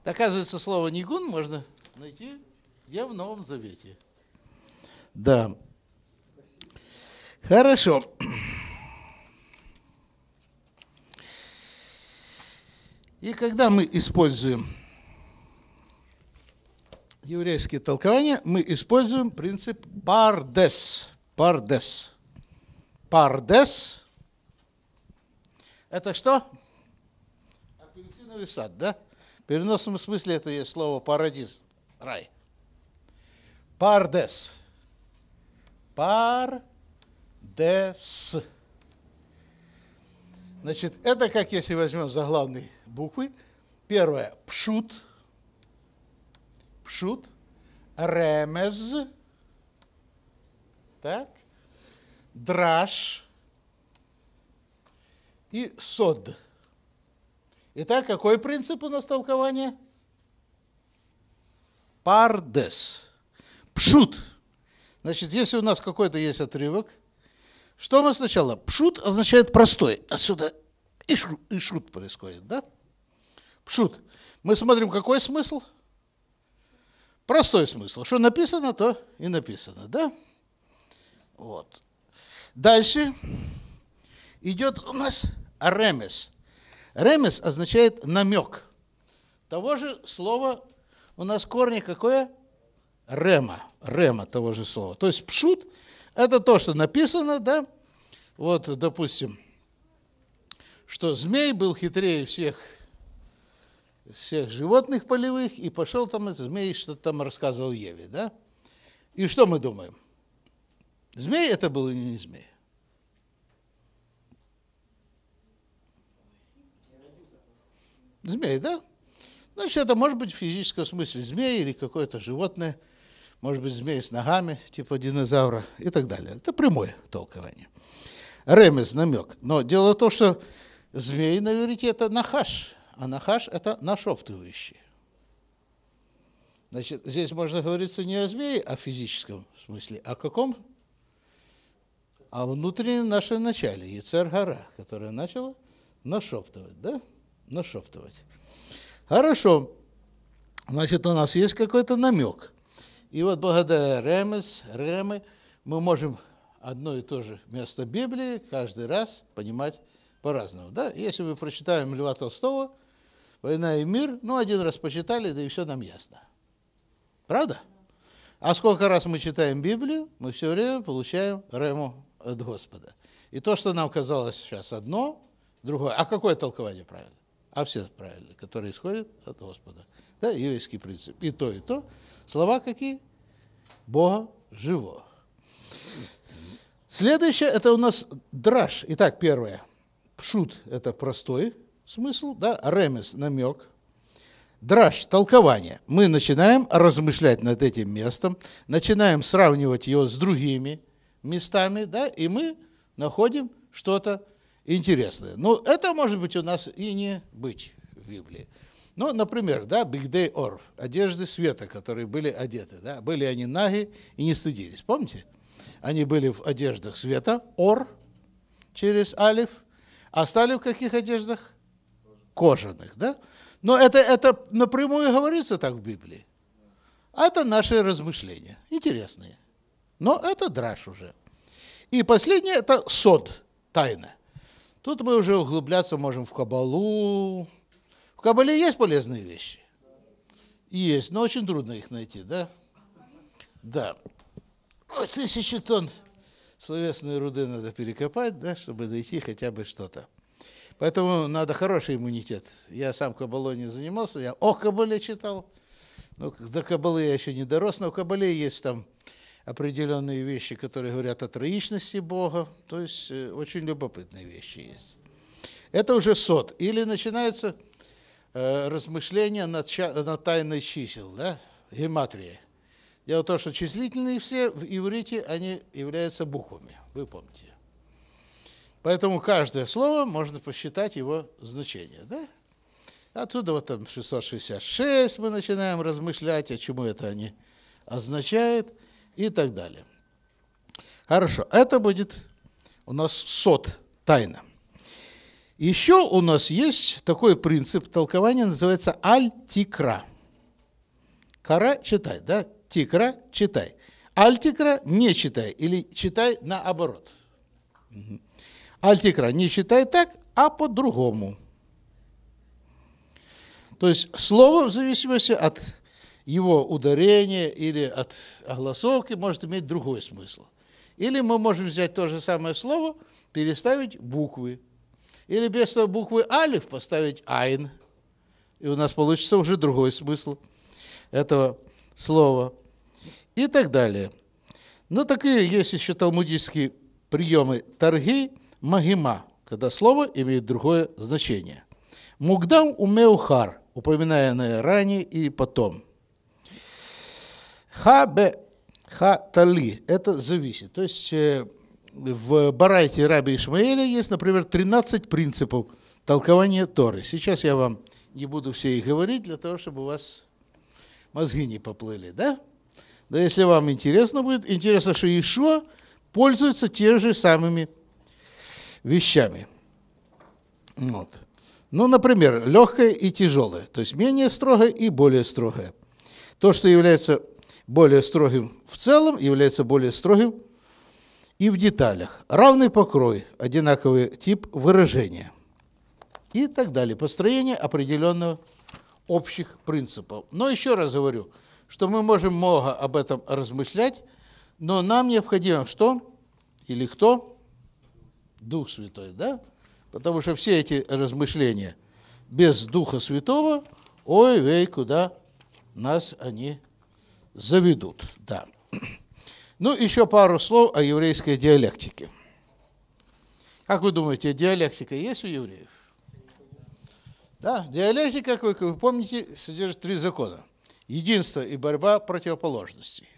Оказывается, слово «нигун» можно найти где в Новом Завете – да. Хорошо. И когда мы используем еврейские толкования, мы используем принцип пардес. Пардес. Пардес. Это что? Апельсиновый сад, да? В переносном смысле это есть слово парадиз, рай. Пардес. Пар дес. Значит, это как если возьмем заглавные буквы. Первое – пшут. Пшут. Ремез. Так. Драж. И сод. Итак, какой принцип у нас толкования? Пардес. Пшут. Пшут Значит, если у нас какой-то есть отрывок, что у нас сначала? Пшут означает простой. Отсюда и и шут происходит, да? Пшут. Мы смотрим, какой смысл? Простой смысл. Что написано, то и написано, да? Вот. Дальше идет у нас ремес. Ремес означает намек. Того же слова у нас корни какое? рема, рема того же слова. То есть пшут – это то, что написано, да? Вот, допустим, что змей был хитрее всех всех животных полевых, и пошел там этот змей, что-то там рассказывал Еве, да? И что мы думаем? Змей это был или не змей? Змей, да? Значит, это может быть в физическом смысле змей или какое-то животное – может быть, змей с ногами, типа динозавра и так далее. Это прямое толкование. Ремес, намек. Но дело в том, что змей на иврите это нахаш, а нахаш это нашептывающий. Значит, здесь можно говориться не о змее, а о физическом смысле, а о каком? О внутреннем нашем начале, Яцергара, которая начала нашептывать, да? Нашептывать. Хорошо. Значит, у нас есть какой-то намек – и вот благодаря ремес, ремы, мы можем одно и то же место Библии каждый раз понимать по-разному. Да? Если мы прочитаем Льва Толстого, «Война и мир», ну, один раз почитали, да и все нам ясно. Правда? А сколько раз мы читаем Библию, мы все время получаем рему от Господа. И то, что нам казалось сейчас одно, другое. А какое толкование правильно? А все правильно, которые исходят от Господа. Да, еврейский принцип. И то, и то Слова какие? Бога живого. Следующее, это у нас драж. Итак, первое. Пшут – это простой смысл, да? Ремес – намек. Драж – толкование. Мы начинаем размышлять над этим местом, начинаем сравнивать его с другими местами, да, и мы находим что-то интересное. Но это может быть у нас и не быть в Библии. Ну, например, да, бигдей орф, одежды света, которые были одеты, да, были они наги и не стыдились, помните? Они были в одеждах света, ор, через алиф, а стали в каких одеждах? Кожаных, да? Но это, это напрямую говорится так в Библии. А это наши размышления, интересные. Но это драж уже. И последнее – это сод, тайна. Тут мы уже углубляться можем в кабалу, в Кабале есть полезные вещи? Есть, но очень трудно их найти, да? Да. Ой, тысячи тонн словесной руды надо перекопать, да, чтобы дойти хотя бы что-то. Поэтому надо хороший иммунитет. Я сам кабалой не занимался, я о кабале читал. Ну, до кабалы я еще не дорос, но в кабале есть там определенные вещи, которые говорят о троичности Бога. То есть э, очень любопытные вещи есть. Это уже сот. Или начинается Э, размышления над, над тайной чисел, да, гематрия. Дело в том, что числительные все в иврите, они являются буквами, вы помните. Поэтому каждое слово можно посчитать его значение, да? Отсюда вот там 666 мы начинаем размышлять, о чему это они означает и так далее. Хорошо, это будет у нас сот тайна. Еще у нас есть такой принцип толкования, называется аль-тикра. Кара – читай, да? Тикра – читай. Аль-тикра – не читай, или читай наоборот. Аль-тикра – не читай так, а по-другому. То есть слово в зависимости от его ударения или от огласовки может иметь другой смысл. Или мы можем взять то же самое слово, переставить буквы – или вместо буквы алиф поставить айн, и у нас получится уже другой смысл этого слова. И так далее. Ну, такие есть еще талмудистские приемы торги магима, когда слово имеет другое значение. Мугдам умеухар, упоминаемое ранее и потом. Хабе тали это зависит. То есть э, в Барайте Раби Ишмаэля есть, например, 13 принципов толкования Торы. Сейчас я вам не буду все их говорить, для того, чтобы у вас мозги не поплыли, да? Да если вам интересно будет, интересно, что Ишуа пользуется те же самыми вещами. Вот. Ну, например, легкое и тяжелое, то есть менее строгое и более строгое. То, что является более строгим в целом, является более строгим и в деталях. Равный покрой, одинаковый тип выражения. И так далее. Построение определенного общих принципов. Но еще раз говорю, что мы можем много об этом размышлять, но нам необходимо что? Или кто? Дух Святой, да? Потому что все эти размышления без Духа Святого, ой-вей, куда нас они заведут, да. Ну, еще пару слов о еврейской диалектике. Как вы думаете, диалектика есть у евреев? Да, диалектика, как вы помните, содержит три закона. Единство и борьба противоположностей.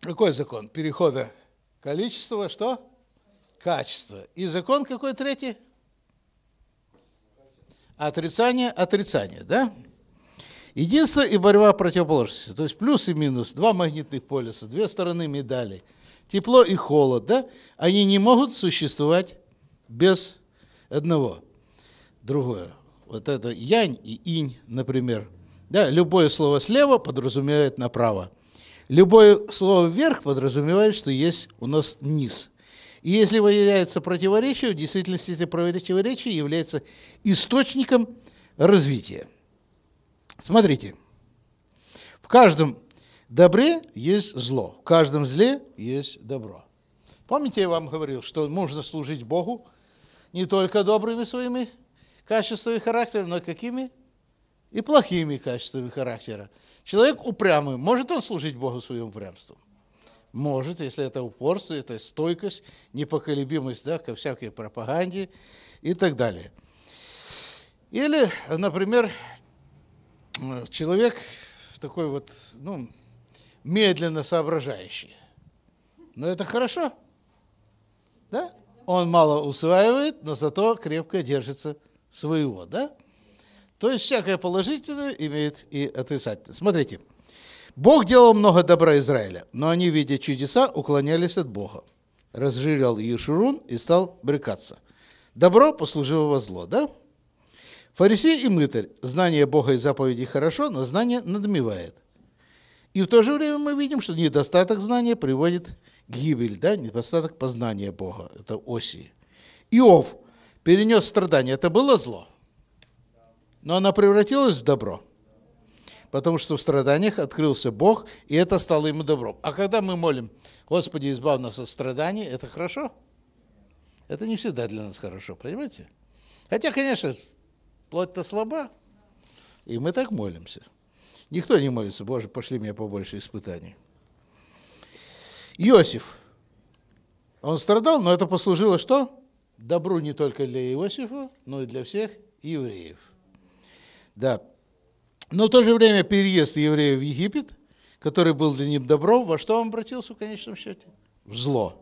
Какой закон? Перехода количества, что? Качество. И закон какой третий? Отрицание, отрицание, да? Единство и борьба противоположности, то есть плюс и минус, два магнитных полюса, две стороны медали, тепло и холод, да, они не могут существовать без одного. Другое. Вот это янь и инь, например. Да, любое слово слева подразумевает направо. Любое слово вверх подразумевает, что есть у нас низ. И если выявляется противоречие, в действительности эти противоречия является источником развития. Смотрите, в каждом добре есть зло, в каждом зле есть добро. Помните, я вам говорил, что можно служить Богу не только добрыми своими качествами характера, но и какими? И плохими качествами характера. Человек упрямый, может он служить Богу своим упрямством? Может, если это упорство, это стойкость, непоколебимость да, ко всякой пропаганде и так далее. Или, например, Э, человек такой вот, ну, медленно соображающий. Но это хорошо, да? Он мало усваивает, но зато крепко держится своего, да? То есть всякое положительное имеет и отрицательное. Смотрите, Бог делал много добра Израиля, но они, видя чудеса, уклонялись от Бога. Разжирял Иешурун и стал брекаться. Добро послужило во зло, да? Фарисей и мытарь. Знание Бога и заповедей хорошо, но знание надмевает. И в то же время мы видим, что недостаток знания приводит к гибели, да, недостаток познания Бога, это оси. Иов перенес страдания, это было зло, но оно превратилось в добро, потому что в страданиях открылся Бог, и это стало ему добром. А когда мы молим, Господи, избавь нас от страданий, это хорошо? Это не всегда для нас хорошо, понимаете? Хотя, конечно, Плоть-то слаба, и мы так молимся. Никто не молится, Боже, пошли мне побольше испытаний. Иосиф. Он страдал, но это послужило что? Добру не только для Иосифа, но и для всех евреев. Да. Но в то же время переезд евреев в Египет, который был для них добром, во что он обратился в конечном счете? В зло.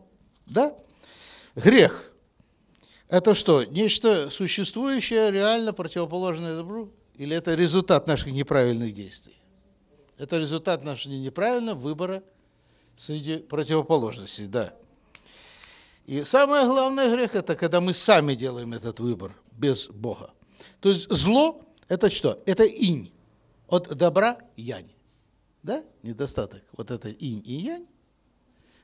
Да? Грех. Это что, нечто существующее, реально противоположное добру? Или это результат наших неправильных действий? Это результат нашего неправильного выбора среди противоположностей, да. И самое главное грех – это когда мы сами делаем этот выбор без Бога. То есть зло – это что? Это инь. От добра – янь. Да? Недостаток. Вот это инь и янь.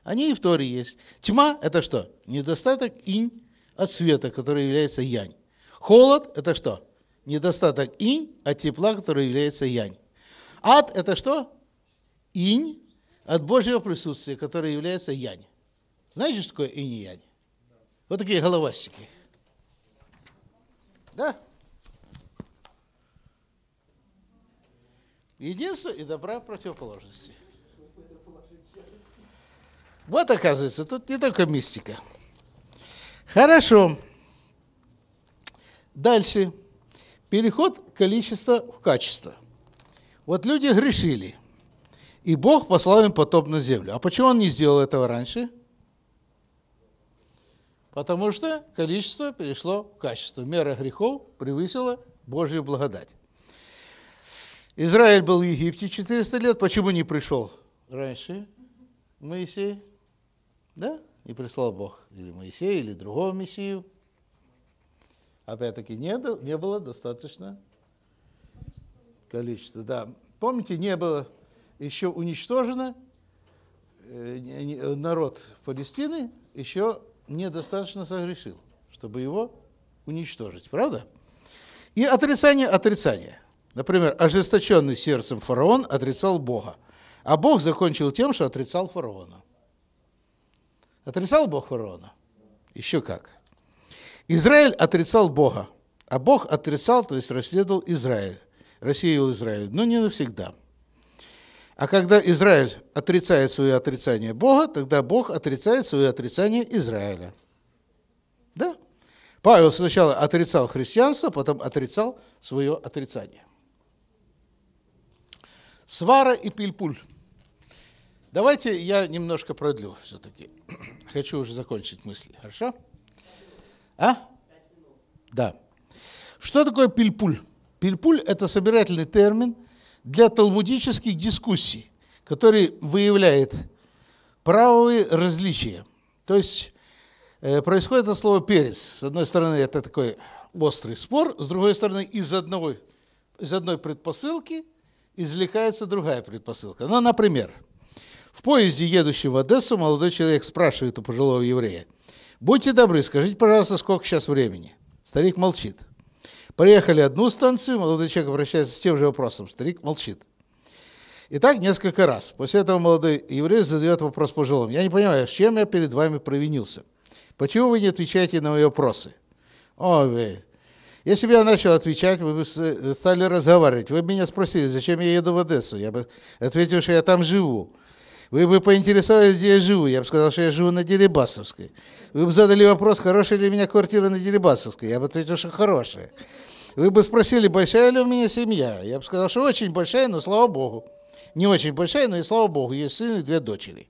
Они и в Торе есть. Тьма – это что? Недостаток инь от света, который является янь. Холод – это что? Недостаток инь от а тепла, который является янь. Ад – это что? Инь от Божьего присутствия, которое является янь. Знаете, что такое инь и янь? Вот такие головастики. Да? Единство и добра противоположности. Вот оказывается, тут не только мистика. Хорошо. Дальше. Переход количества в качество. Вот люди грешили, и Бог послал им потоп на землю. А почему он не сделал этого раньше? Потому что количество перешло в качество. Мера грехов превысила Божью благодать. Израиль был в Египте 400 лет. Почему не пришел раньше Моисей? Да? И прислал Бог или Моисея, или другого Мессию. Опять-таки не, не было достаточно количества. Да. Помните, не было еще уничтожено э, народ Палестины, еще недостаточно согрешил, чтобы его уничтожить. Правда? И отрицание отрицания. Например, ожесточенный сердцем фараон отрицал Бога. А Бог закончил тем, что отрицал фараона. Отрицал Бог фараона? Еще как. Израиль отрицал Бога, а Бог отрицал, то есть расследовал Израиль, рассеял Израиль, но не навсегда. А когда Израиль отрицает свое отрицание Бога, тогда Бог отрицает свое отрицание Израиля. Да? Павел сначала отрицал христианство, потом отрицал свое отрицание. Свара и Пильпуль. Давайте я немножко продлю все-таки. <clears throat> Хочу уже закончить мысли. Хорошо? А? Да. Что такое пильпуль? Пильпуль – это собирательный термин для талмудических дискуссий, который выявляет правовые различия. То есть э, происходит это слово «перец». С одной стороны, это такой острый спор, с другой стороны, из, одного, из одной предпосылки извлекается другая предпосылка. Ну, например, – в поезде, едущем в Одессу, молодой человек спрашивает у пожилого еврея. «Будьте добры, скажите, пожалуйста, сколько сейчас времени?» Старик молчит. Приехали одну станцию, молодой человек обращается с тем же вопросом. Старик молчит. И так несколько раз. После этого молодой еврей задает вопрос пожилому. «Я не понимаю, с чем я перед вами провинился? Почему вы не отвечаете на мои вопросы?» «О, вы. Если бы я начал отвечать, вы бы э, стали разговаривать. Вы бы меня спросили, зачем я еду в Одессу? Я бы ответил, что я там живу. Вы бы поинтересовались, где я живу. Я бы сказал, что я живу на Дерибасовской. Вы бы задали вопрос, хорошая ли у меня квартира на Дерибасовской. Я бы ответил, что хорошая. Вы бы спросили, большая ли у меня семья. Я бы сказал, что очень большая, но слава богу. Не очень большая, но и слава богу, есть сын и две дочери.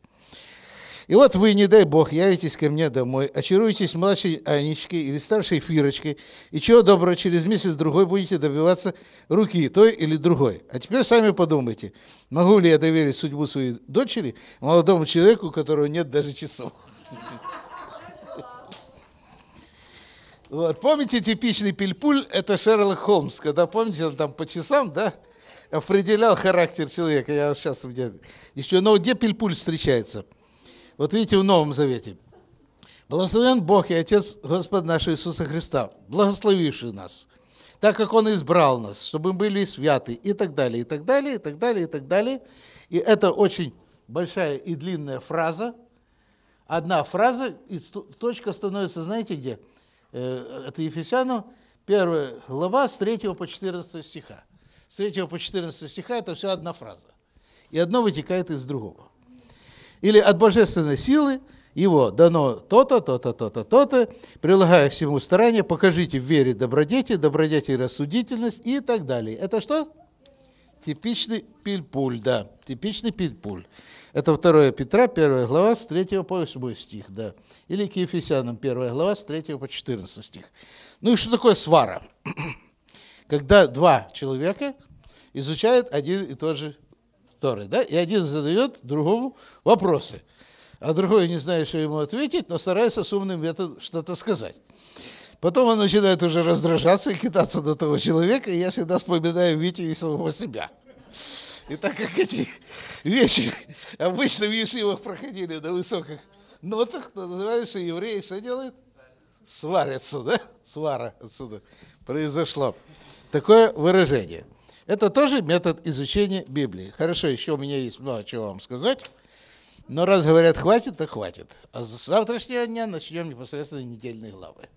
И вот вы, не дай бог, явитесь ко мне домой, очаруетесь младшей Анечкой или старшей Фирочкой, и чего доброго, через месяц-другой будете добиваться руки той или другой. А теперь сами подумайте, могу ли я доверить судьбу своей дочери молодому человеку, у которого нет даже часов? Вот. Помните типичный пильпуль? Это Шерлок Холмс. Когда, помните, он там по часам, да, определял характер человека. Я сейчас... Еще, но где пильпуль встречается? Вот видите, в Новом Завете. Благословен Бог и Отец Господа нашего Иисуса Христа, благословивший нас, так как Он избрал нас, чтобы мы были святы, и так далее, и так далее, и так далее, и так далее. И это очень большая и длинная фраза. Одна фраза, и точка становится, знаете где? Э, это Ефесянам, первая глава, с 3 по 14 стиха. С 3 по 14 стиха это все одна фраза. И одно вытекает из другого или от божественной силы его дано то-то, то-то, то-то, то-то, прилагая к всему старания, покажите в вере добродетель, добродетель рассудительность и так далее. Это что? Типичный пильпуль, да, типичный пильпуль. Это 2 Петра, 1 глава, с 3 по 8 стих, да. Или к Ефесянам, 1 глава, с 3 по 14 стих. Ну и что такое свара? <clears throat> Когда два человека изучают один и тот же Торы, да, и один задает другому вопросы, а другой не знает, что ему ответить, но старается с умным методом что-то сказать. Потом он начинает уже раздражаться и кидаться на того человека, и я всегда вспоминаю Вити и самого себя. И так как эти вещи обычно в Ешивах проходили на высоких нотах, то называешь, евреи что делают? Сварятся, да? Свара отсюда произошло. Такое выражение. Это тоже метод изучения Библии. Хорошо, еще у меня есть много чего вам сказать. Но раз говорят хватит, то хватит. А с завтрашнего дня начнем непосредственно недельные главы.